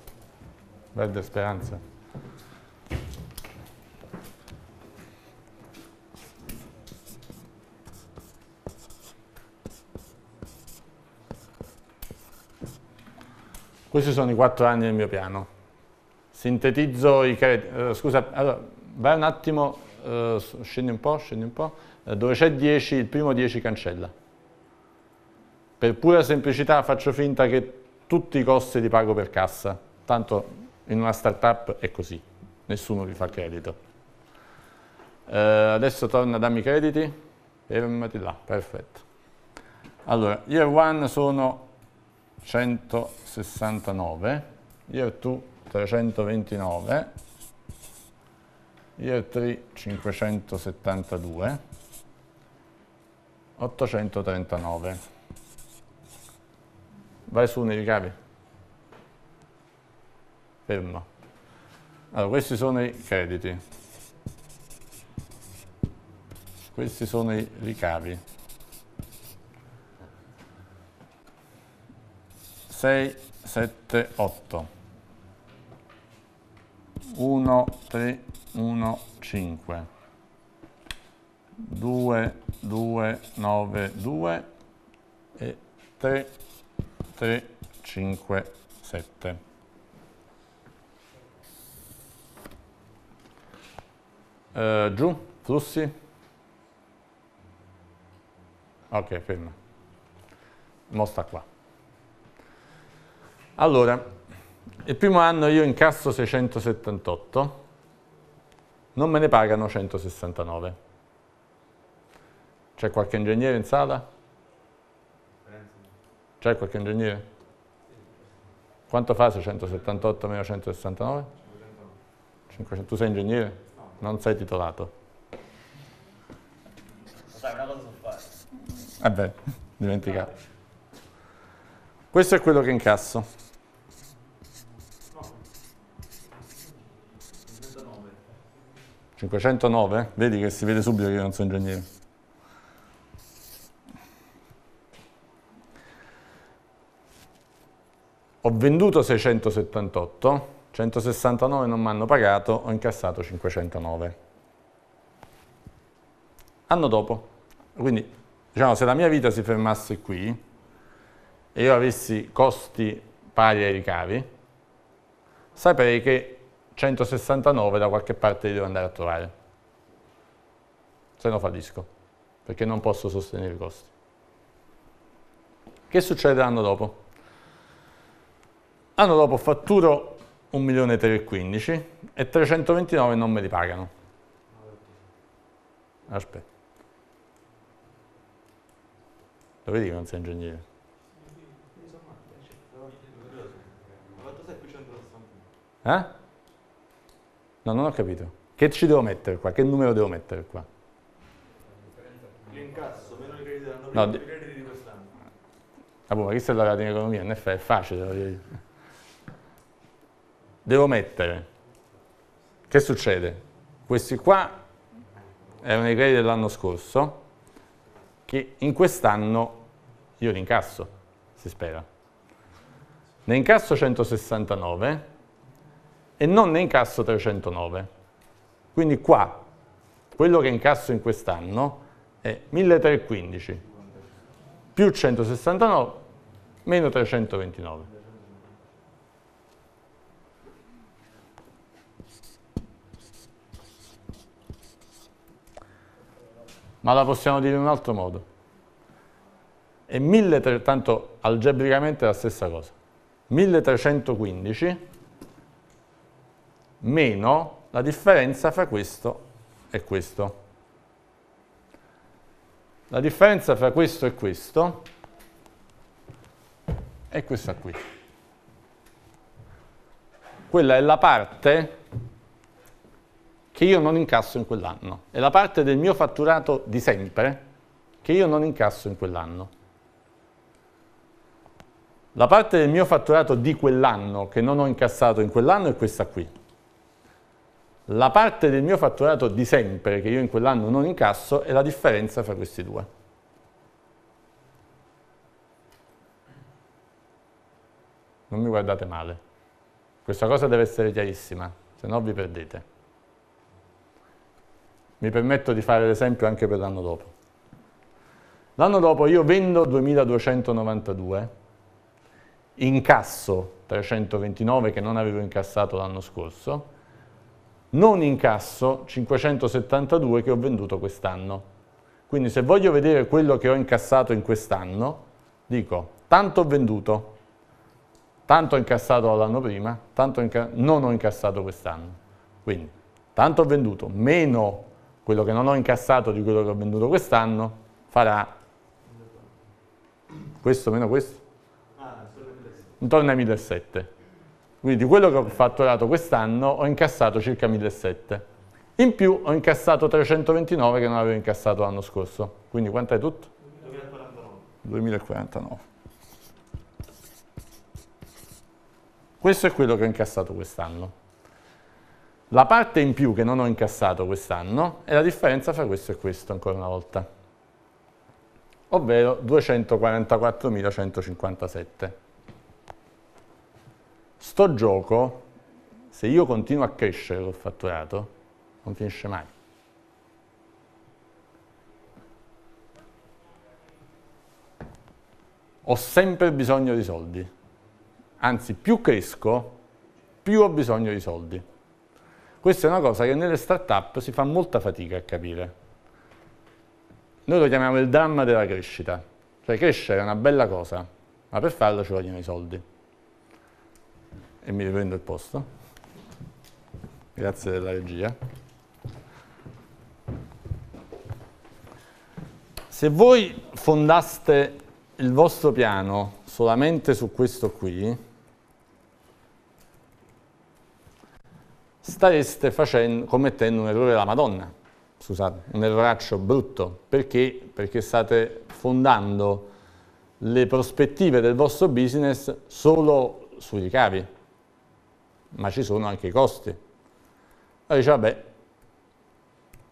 Verde speranza. Questi sono i quattro anni del mio piano. Sintetizzo i crediti. Eh, scusa, allora, vai un attimo, eh, scendi un po', scendi un po'. Eh, dove c'è 10, il primo 10 cancella per pura semplicità faccio finta che tutti i costi li pago per cassa, tanto in una startup è così, nessuno vi fa credito. Uh, adesso torna, dammi crediti, fermati là, perfetto. Allora, year 1 sono 169, year 2 329, year 3 572, 839 vai su navigabile, fermo. Allora, questi sono i crediti, questi sono i ricavi. 6, 7, 8, 1, 3, 1, 5, 2, 2, 9, 2 e 3, 3, 5, 7. Eh, giù, flussi. Ok, ferma. Mo sta qua. Allora, il primo anno io incasso 678, non me ne pagano 169. C'è qualche ingegnere in sala? C'è qualche ingegnere? Quanto fa 678 meno 169? 500. Tu sei ingegnere? Non sei titolato. Sai, una cosa so fare. Eh beh, dimenticato. Questo è quello che incasso. No. 509. 509? Vedi che si vede subito che io non sono ingegnere. ho venduto 678, 169 non mi hanno pagato, ho incassato 509. Anno dopo, quindi diciamo se la mia vita si fermasse qui e io avessi costi pari ai ricavi, saprei che 169 da qualche parte li devo andare a trovare, se no fallisco, perché non posso sostenere i costi. Che succede l'anno dopo? L'anno dopo fatturo 1.315.000 e 329 non me li pagano. Aspetta. Lo vedi che non sei ingegnere? Eh? No, non ho capito. Che ci devo mettere qua? Che numero devo mettere qua? L'incasso meno i crediti dell'anno prima no, i crediti di quest'anno. Ah, boh, ma chi se laureato in economia? In effetti è facile, voglio dire devo mettere. Che succede? Questi qua erano i crediti dell'anno scorso, che in quest'anno io li incasso, si spera. Ne incasso 169 e non ne incasso 309. Quindi qua, quello che incasso in quest'anno è 1315 più 169 meno 329. ma la possiamo dire in un altro modo. E 1300, tanto algebricamente è la stessa cosa. 1315 meno la differenza fra questo e questo. La differenza fra questo e questo è questa qui. Quella è la parte che io non incasso in quell'anno. È la parte del mio fatturato di sempre che io non incasso in quell'anno. La parte del mio fatturato di quell'anno che non ho incassato in quell'anno è questa qui. La parte del mio fatturato di sempre che io in quell'anno non incasso è la differenza fra questi due. Non mi guardate male. Questa cosa deve essere chiarissima, se no vi perdete. Mi permetto di fare l'esempio anche per l'anno dopo. L'anno dopo io vendo 2292, incasso 329 che non avevo incassato l'anno scorso, non incasso 572 che ho venduto quest'anno. Quindi se voglio vedere quello che ho incassato in quest'anno, dico tanto ho venduto, tanto ho incassato l'anno prima, tanto non ho incassato quest'anno. Quindi tanto ho venduto meno quello che non ho incassato di quello che ho venduto quest'anno farà questo meno questo, ah, intorno ai 1.700. Quindi di quello che ho fatturato quest'anno ho incassato circa 1.700. In più ho incassato 329 che non avevo incassato l'anno scorso. Quindi quanto è tutto? 2049. Questo è quello che ho incassato quest'anno. La parte in più che non ho incassato quest'anno è la differenza fra questo e questo ancora una volta, ovvero 244.157. Sto gioco, se io continuo a crescere col fatturato, non finisce mai. Ho sempre bisogno di soldi, anzi più cresco, più ho bisogno di soldi. Questa è una cosa che nelle start-up si fa molta fatica a capire. Noi lo chiamiamo il dramma della crescita, cioè crescere è una bella cosa, ma per farlo ci vogliono i soldi. E mi riprendo il posto. Grazie della regia. Se voi fondaste il vostro piano solamente su questo qui, stareste facendo, commettendo un errore della Madonna, scusate, un erroraccio brutto, perché? Perché state fondando le prospettive del vostro business solo sui ricavi, ma ci sono anche i costi. Allora dice, vabbè,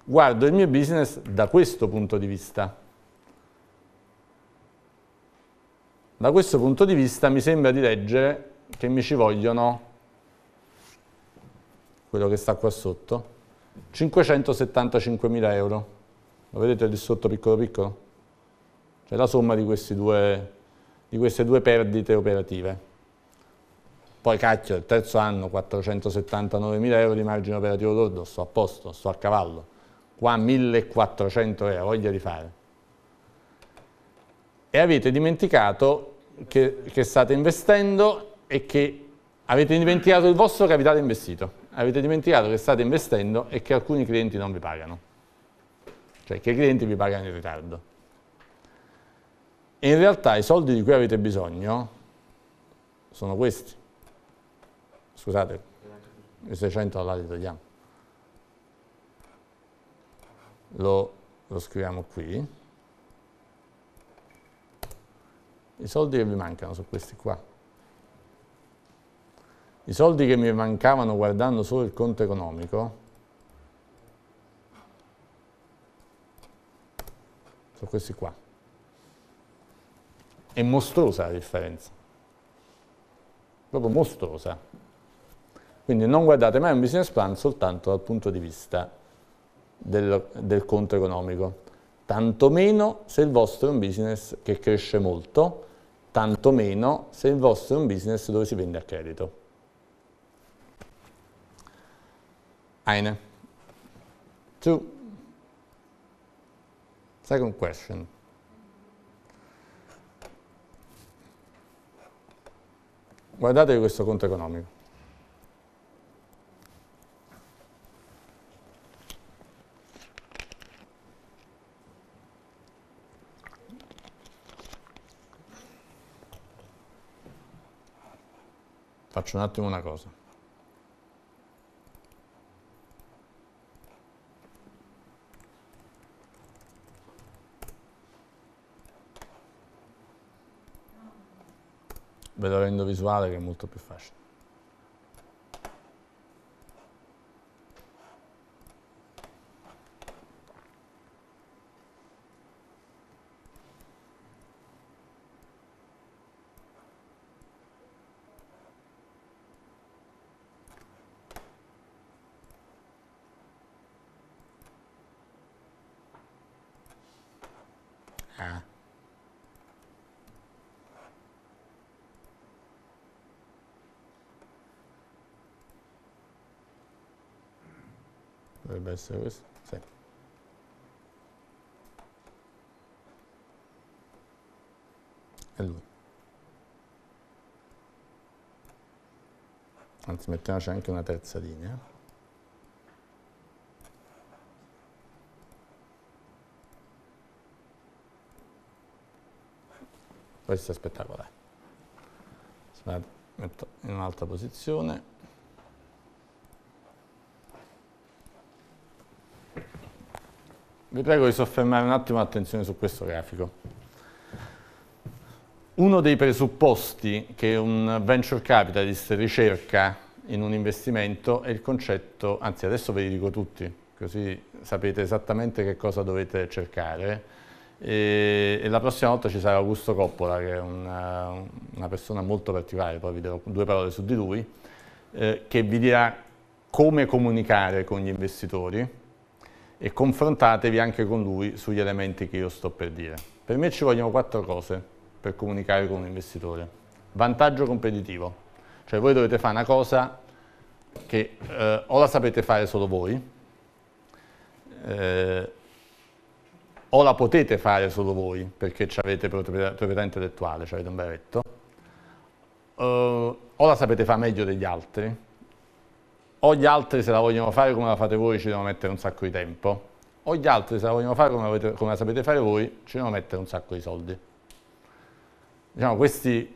guardo il mio business da questo punto di vista. Da questo punto di vista mi sembra di leggere che mi ci vogliono quello che sta qua sotto, 575.000 euro. Lo vedete lì sotto piccolo piccolo? Cioè la somma di, due, di queste due perdite operative. Poi cacchio, il terzo anno 479.000 euro di margine operativo lordo, sto a posto, sto a cavallo. Qua 1.400 euro, voglia di fare. E avete dimenticato che, che state investendo e che Avete dimenticato il vostro capitale investito, avete dimenticato che state investendo e che alcuni clienti non vi pagano, cioè che i clienti vi pagano in ritardo. E in realtà i soldi di cui avete bisogno sono questi. Scusate, i 600 dollari li togliamo. Lo, lo scriviamo qui. I soldi che vi mancano sono questi qua. I soldi che mi mancavano guardando solo il conto economico sono questi qua. È mostruosa la differenza, proprio mostruosa. Quindi non guardate mai un business plan soltanto dal punto di vista del, del conto economico, tantomeno se il vostro è un business che cresce molto, tantomeno se il vostro è un business dove si vende a credito. Eine. Two. Second question. Guardate questo conto economico. Faccio un attimo una cosa. vedo la rendo visuale che è molto più facile. essere questo? Sì. È lui. Anzi, mettiamoci anche una terza linea. Questo è spettacolare. Metto in un'altra posizione. vi prego di soffermare un attimo l'attenzione su questo grafico. Uno dei presupposti che un venture capitalist ricerca in un investimento è il concetto, anzi adesso ve li dico tutti, così sapete esattamente che cosa dovete cercare e, e la prossima volta ci sarà Augusto Coppola che è una, eh, una persona molto particolare, poi vi darò due parole su di lui, eh, che vi dirà come comunicare con gli investitori, e confrontatevi anche con lui sugli elementi che io sto per dire. Per me ci vogliono quattro cose per comunicare con un investitore. Vantaggio competitivo, cioè voi dovete fare una cosa che eh, o la sapete fare solo voi, eh, o la potete fare solo voi perché avete proprietà, proprietà intellettuale, avete un brevetto, eh, o la sapete fare meglio degli altri, o gli altri se la vogliono fare come la fate voi ci devono mettere un sacco di tempo, o gli altri se la vogliono fare come, avete, come la sapete fare voi ci devono mettere un sacco di soldi. Diciamo, questi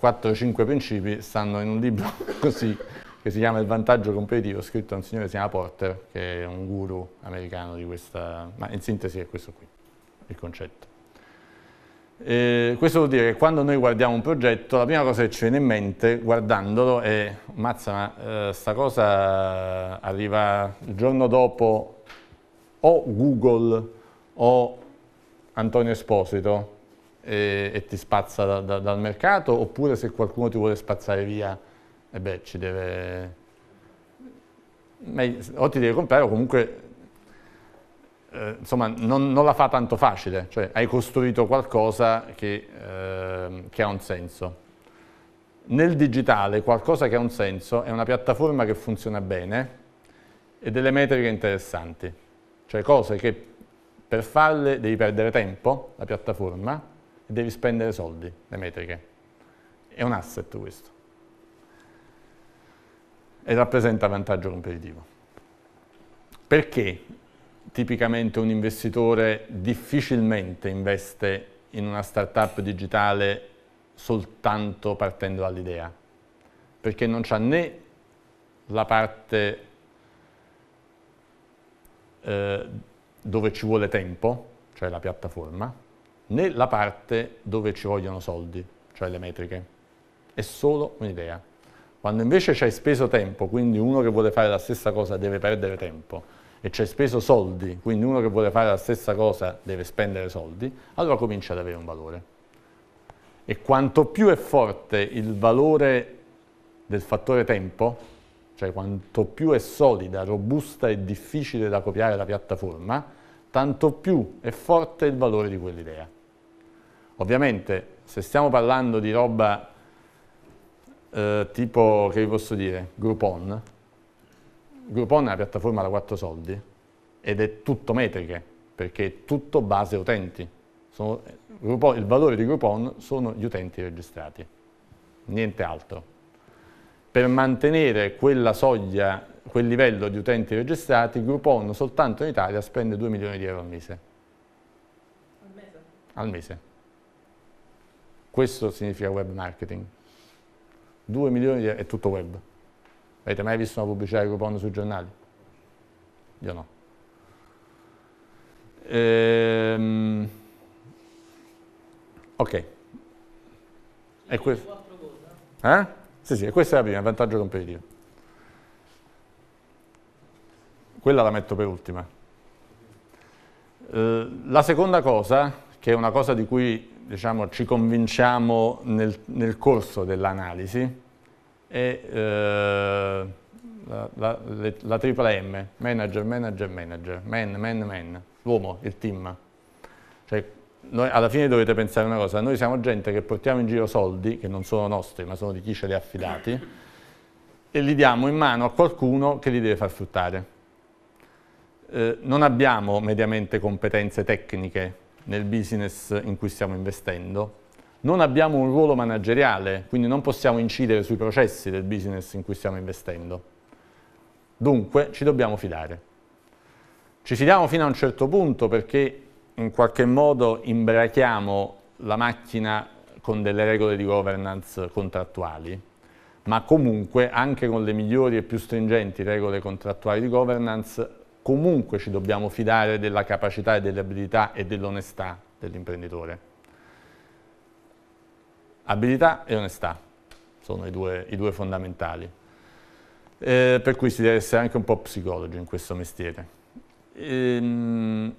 4-5 principi stanno in un libro *laughs* così che si chiama Il vantaggio competitivo, scritto da un signore che si chiama Porter, che è un guru americano di questa, ma in sintesi è questo qui, il concetto. Eh, questo vuol dire che quando noi guardiamo un progetto, la prima cosa che ci viene in mente guardandolo è mazza, ma eh, cosa arriva il giorno dopo o Google o Antonio Esposito e, e ti spazza da, da, dal mercato, oppure se qualcuno ti vuole spazzare via, e eh beh, ci deve... o ti deve comprare o comunque eh, insomma, non, non, la fa tanto facile, cioè hai costruito qualcosa che, eh, che ha un senso. Nel digitale qualcosa che ha un senso è una piattaforma che funziona bene e delle metriche interessanti, cioè cose che per farle devi perdere tempo, la piattaforma, e devi spendere soldi, le metriche. È un asset questo. E rappresenta vantaggio competitivo. Perché? tipicamente un investitore difficilmente investe in una startup digitale soltanto partendo dall'idea, perché non c'ha né la parte eh, dove ci vuole tempo, cioè la piattaforma, né la parte dove ci vogliono soldi, cioè le metriche. È solo un'idea. Quando invece ci hai speso tempo, quindi uno che vuole fare la stessa cosa deve perdere tempo, e ci hai speso soldi, quindi uno che vuole fare la stessa cosa deve spendere soldi, allora comincia ad avere un valore. E quanto più è forte il valore del fattore tempo, cioè quanto più è solida, robusta e difficile da copiare la piattaforma, tanto più è forte il valore di quell'idea. Ovviamente se stiamo parlando di roba eh, tipo, che vi posso dire, Groupon, Groupon è una piattaforma da quattro soldi ed è tutto metriche, perché è tutto base utenti. Sono, il valore di Groupon sono gli utenti registrati, niente altro. Per mantenere quella soglia, quel livello di utenti registrati, Groupon soltanto in Italia spende 2 milioni di euro al mese. Al mese? Al mese. Questo significa web marketing. 2 milioni di euro, è tutto web. Avete mai visto una pubblicità di coupon sui giornali? Io no. Ehm, ok. E questo? Eh? Sì, sì, questa è la prima, vantaggio competitivo. Quella la metto per ultima. Eh, la seconda cosa, che è una cosa di cui diciamo, ci convinciamo nel, nel corso dell'analisi, e eh, la, la, la, tripla M, manager, manager, manager, man, man, man, l'uomo, il team. Cioè, noi, alla fine dovete pensare una cosa, noi siamo gente che portiamo in giro soldi, che non sono nostri, ma sono di chi ce li ha affidati, e li diamo in mano a qualcuno che li deve far fruttare. Eh, non abbiamo mediamente competenze tecniche nel business in cui stiamo investendo, non abbiamo un ruolo manageriale, quindi non possiamo incidere sui processi del business in cui stiamo investendo. Dunque ci dobbiamo fidare. Ci fidiamo fino a un certo punto perché in qualche modo imbrachiamo la macchina con delle regole di governance contrattuali, ma comunque anche con le migliori e più stringenti regole contrattuali di governance comunque ci dobbiamo fidare della capacità e delle abilità e dell'onestà dell'imprenditore. Abilità e onestà sono i due, i due fondamentali. Eh, per cui si deve essere anche un po' psicologi in questo mestiere. Ehm,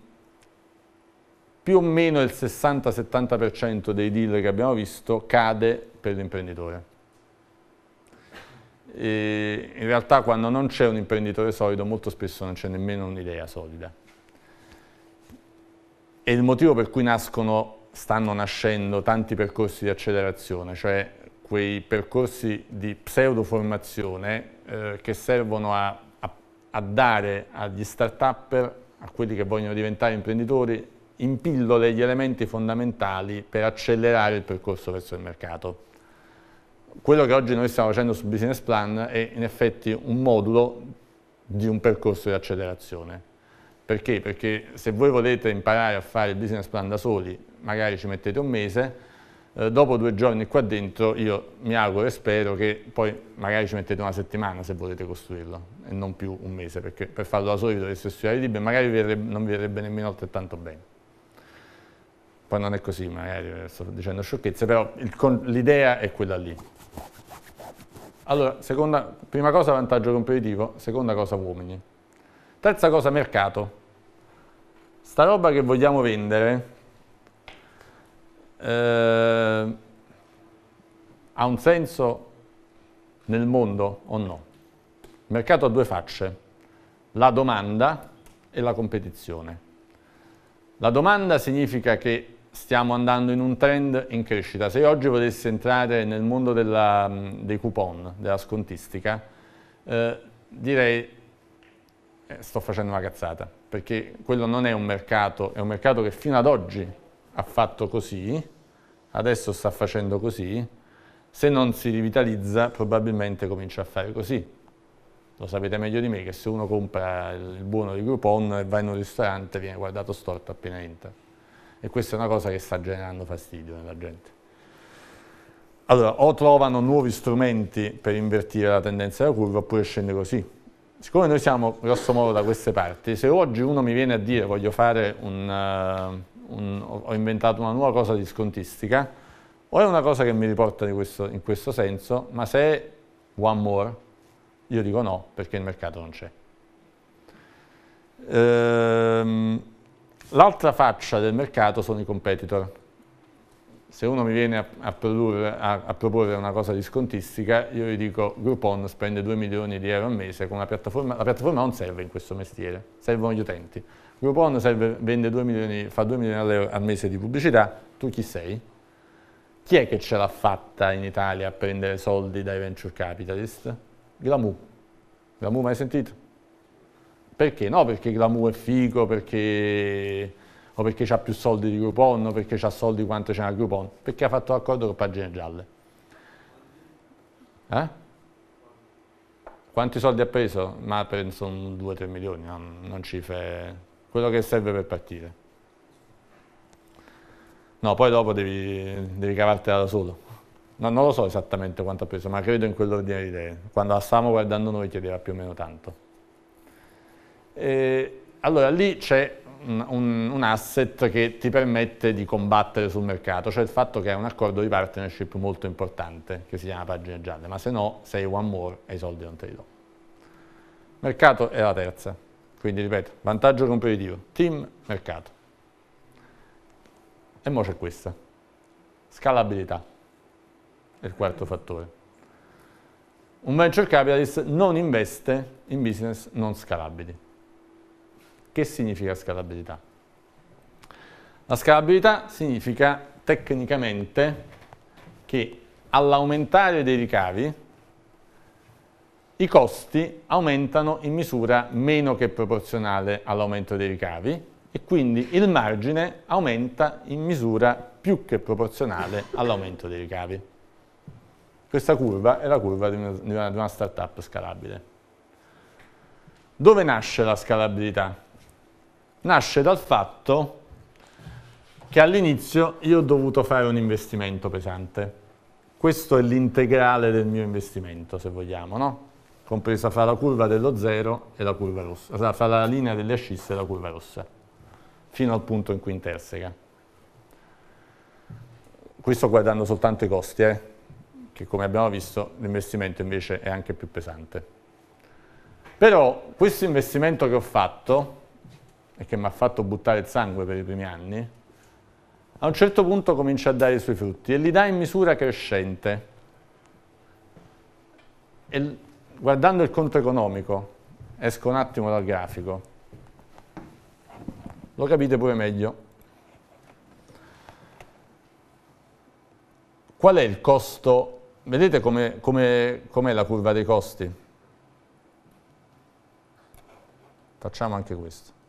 più o meno il 60-70% dei deal che abbiamo visto cade per l'imprenditore. E in realtà quando non c'è un imprenditore solido molto spesso non c'è nemmeno un'idea solida. E il motivo per cui nascono stanno nascendo tanti percorsi di accelerazione, cioè quei percorsi di pseudoformazione eh, che servono a, a, a dare agli start-upper, a quelli che vogliono diventare imprenditori, in pillole gli elementi fondamentali per accelerare il percorso verso il mercato. Quello che oggi noi stiamo facendo su Business Plan è in effetti un modulo di un percorso di accelerazione. Perché? Perché se voi volete imparare a fare il business plan da soli magari ci mettete un mese, eh, dopo due giorni qua dentro io mi auguro e spero che poi magari ci mettete una settimana se volete costruirlo e non più un mese, perché per farlo da soli dovreste studiare i libri e magari verrebbe, non vi verrebbe nemmeno altrettanto bene. Poi non è così, magari eh, sto dicendo sciocchezze, però l'idea è quella lì. Allora, seconda, prima cosa vantaggio competitivo, seconda cosa uomini. Terza cosa mercato. Sta roba che vogliamo vendere eh, ha un senso nel mondo o no? Il mercato ha due facce, la domanda e la competizione. La domanda significa che stiamo andando in un trend in crescita. Se oggi volessi entrare nel mondo della, mm, dei coupon, della scontistica, eh, direi eh, sto facendo una cazzata, perché quello non è un mercato, è un mercato che fino ad oggi ha fatto così, adesso sta facendo così, se non si rivitalizza probabilmente comincia a fare così. Lo sapete meglio di me che se uno compra il buono di Groupon e va in un ristorante viene guardato storto appena entra. E questa è una cosa che sta generando fastidio nella gente. Allora, o trovano nuovi strumenti per invertire la tendenza della curva oppure scende così. Siccome noi siamo grosso modo da queste parti, se oggi uno mi viene a dire voglio fare un... Uh, un, ho inventato una nuova cosa di scontistica, o è una cosa che mi riporta questo, in questo senso, ma se è one more, io dico no, perché il mercato non c'è. Ehm, L'altra faccia del mercato sono i competitor. Se uno mi viene a, a, produrre, a, a, proporre una cosa di scontistica, io gli dico Groupon spende 2 milioni di euro al mese con una piattaforma, la piattaforma non serve in questo mestiere, servono gli utenti. Groupon serve, 2 milioni, fa 2 milioni all'euro al mese di pubblicità, tu chi sei? Chi è che ce l'ha fatta in Italia a prendere soldi dai venture capitalist? Glamu. Glamu mai sentito? Perché? No, perché Glamu è figo, perché... o perché ha più soldi di Groupon, o perché ha soldi quanto c'è a Groupon, perché ha fatto l'accordo con pagine gialle. Eh? Quanti soldi ha preso? Ma penso 2-3 milioni, non, non cifre quello che serve per partire. No, poi dopo devi, devi cavartela da solo. No, non lo so esattamente quanto ha preso, ma credo in quell'ordine di idee. Quando la stavamo guardando noi chiedeva più o meno tanto. E allora lì c'è un, un, un, asset che ti permette di combattere sul mercato, cioè il fatto che è un accordo di partnership molto importante, che si chiama pagine gialle, ma se no sei one more e i soldi non te li do. Mercato è la terza. Quindi, ripeto, vantaggio competitivo, team, mercato. E ora c'è questa, scalabilità, il quarto fattore. Un venture capitalist non investe in business non scalabili. Che significa scalabilità? La scalabilità significa tecnicamente che all'aumentare dei ricavi i costi aumentano in misura meno che proporzionale all'aumento dei ricavi e quindi il margine aumenta in misura più che proporzionale all'aumento dei ricavi. Questa curva è la curva di una, di una startup scalabile. Dove nasce la scalabilità? Nasce dal fatto che all'inizio io ho dovuto fare un investimento pesante. Questo è l'integrale del mio investimento, se vogliamo, no? compresa fra la curva dello zero e la curva rossa, fra la linea delle ascisse e la curva rossa, fino al punto in cui interseca. Questo guardando soltanto i costi, eh, che come abbiamo visto l'investimento invece è anche più pesante. Però questo investimento che ho fatto, e che mi ha fatto buttare il sangue per i primi anni, a un certo punto comincia a dare i suoi frutti e li dà in misura crescente. E guardando il conto economico, esco un attimo dal grafico, lo capite pure meglio. Qual è il costo? Vedete com'è com com la curva dei costi? Facciamo anche questo.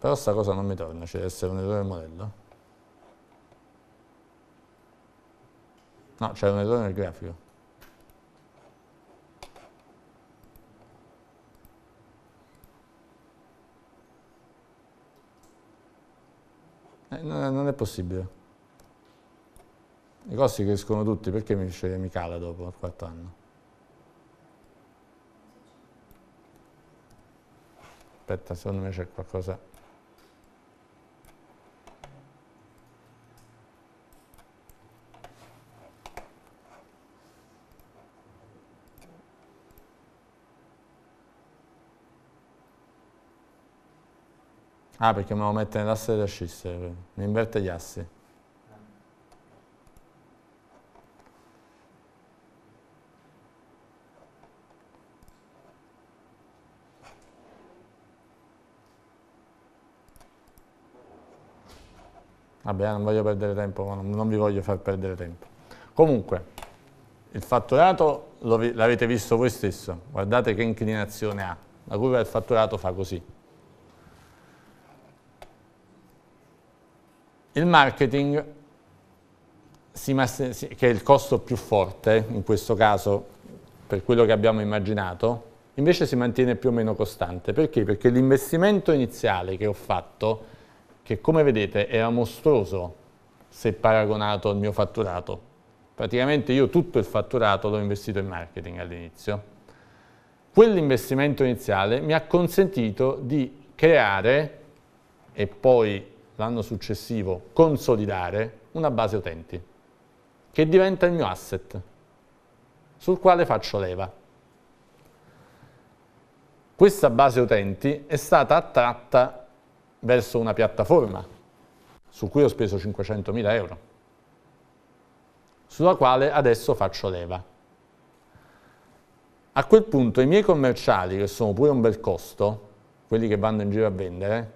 Però sta cosa non mi torna, cioè deve essere un errore modello. No, c'è un errore nel grafico. Eh, non è possibile. I costi crescono tutti, perché mi, cioè, mi cala dopo il quarto anno? Aspetta, secondo me c'è qualcosa... Ah, perché me lo mette nell'asse delle ascisse, eh. mi inverte gli assi. Vabbè, eh, non voglio perdere tempo, non, non vi voglio far perdere tempo. Comunque, il fatturato l'avete visto voi stesso, guardate che inclinazione ha, la curva del fatturato fa così. Il marketing, che è il costo più forte, in questo caso per quello che abbiamo immaginato, invece si mantiene più o meno costante. Perché? Perché l'investimento iniziale che ho fatto, che come vedete era mostruoso se paragonato al mio fatturato, praticamente io tutto il fatturato l'ho investito in marketing all'inizio, quell'investimento iniziale mi ha consentito di creare e poi l'anno successivo consolidare una base utenti che diventa il mio asset sul quale faccio leva. Questa base utenti è stata attratta verso una piattaforma su cui ho speso 500.000 euro, sulla quale adesso faccio leva. A quel punto i miei commerciali, che sono pure un bel costo, quelli che vanno in giro a vendere,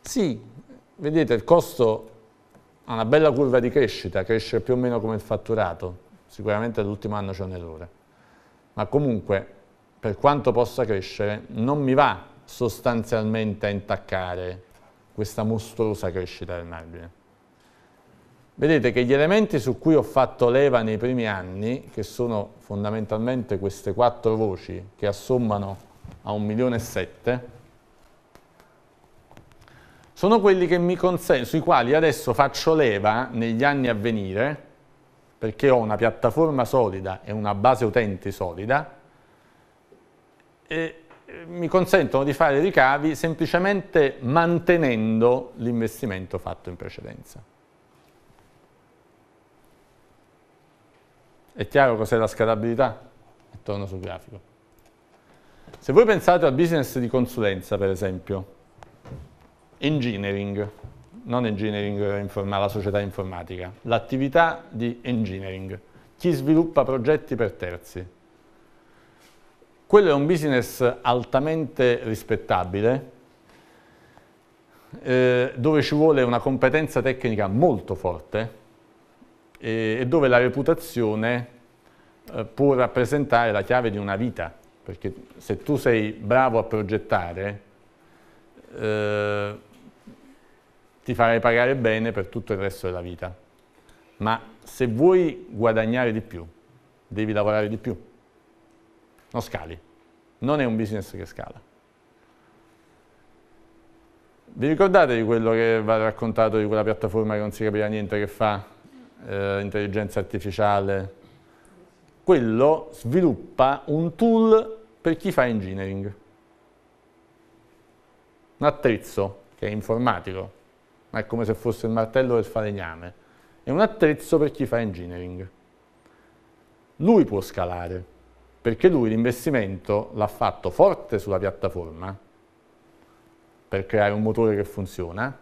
si vedete il costo ha una bella curva di crescita, cresce più o meno come il fatturato, sicuramente l'ultimo anno c'è un errore, ma comunque per quanto possa crescere non mi va sostanzialmente a intaccare questa mostruosa crescita del margine. Vedete che gli elementi su cui ho fatto leva nei primi anni, che sono fondamentalmente queste quattro voci che assommano a 1.700.000, sono quelli che mi sui quali adesso faccio leva negli anni a venire, perché ho una piattaforma solida e una base utenti solida, e mi consentono di fare ricavi semplicemente mantenendo l'investimento fatto in precedenza. È chiaro cos'è la scalabilità? torno sul grafico. Se voi pensate al business di consulenza, per esempio, engineering, non engineering la società informatica, l'attività di engineering, chi sviluppa progetti per terzi. Quello è un business altamente rispettabile, eh, dove ci vuole una competenza tecnica molto forte e, e dove la reputazione eh, può rappresentare la chiave di una vita, perché se tu sei bravo a progettare, eh, ti farai pagare bene per tutto il resto della vita. Ma se vuoi guadagnare di più, devi lavorare di più. Non scali. Non è un business che scala. Vi ricordate di quello che va raccontato di quella piattaforma che non si capiva niente che fa, eh, intelligenza artificiale? Quello sviluppa un tool per chi fa engineering. Un attrezzo che è informatico, ma è come se fosse il martello del falegname, è un attrezzo per chi fa engineering. Lui può scalare, perché lui l'investimento l'ha fatto forte sulla piattaforma, per creare un motore che funziona,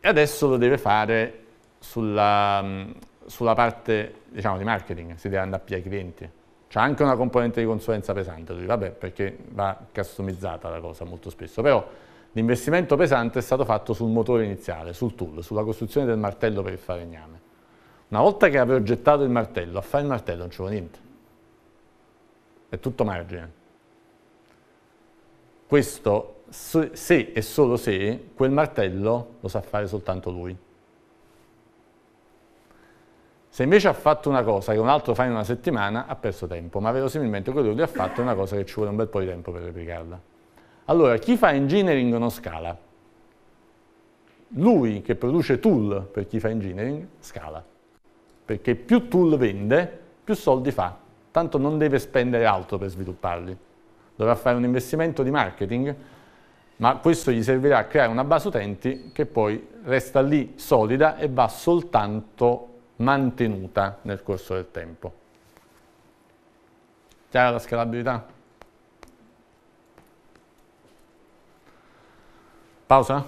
e adesso lo deve fare sulla, mm, sulla parte diciamo, di marketing, si deve andare più ai clienti. C'è anche una componente di consulenza pesante lui, vabbè, perché va customizzata la cosa molto spesso, però L'investimento pesante è stato fatto sul motore iniziale, sul tool, sulla costruzione del martello per il falegname. Una volta che avevo gettato il martello, a fare il martello non ci vuole niente. È tutto margine. Questo se e solo se quel martello lo sa fare soltanto lui. Se invece ha fatto una cosa che un altro fa in una settimana, ha perso tempo, ma verosimilmente quello che lui ha fatto è una cosa che ci vuole un bel po' di tempo per replicarla. Allora, chi fa engineering non scala. Lui che produce tool per chi fa engineering scala, perché più tool vende, più soldi fa, tanto non deve spendere altro per svilupparli. Dovrà fare un investimento di marketing, ma questo gli servirà a creare una base utenti che poi resta lì solida e va soltanto mantenuta nel corso del tempo. Chiara la scalabilità? Pausa.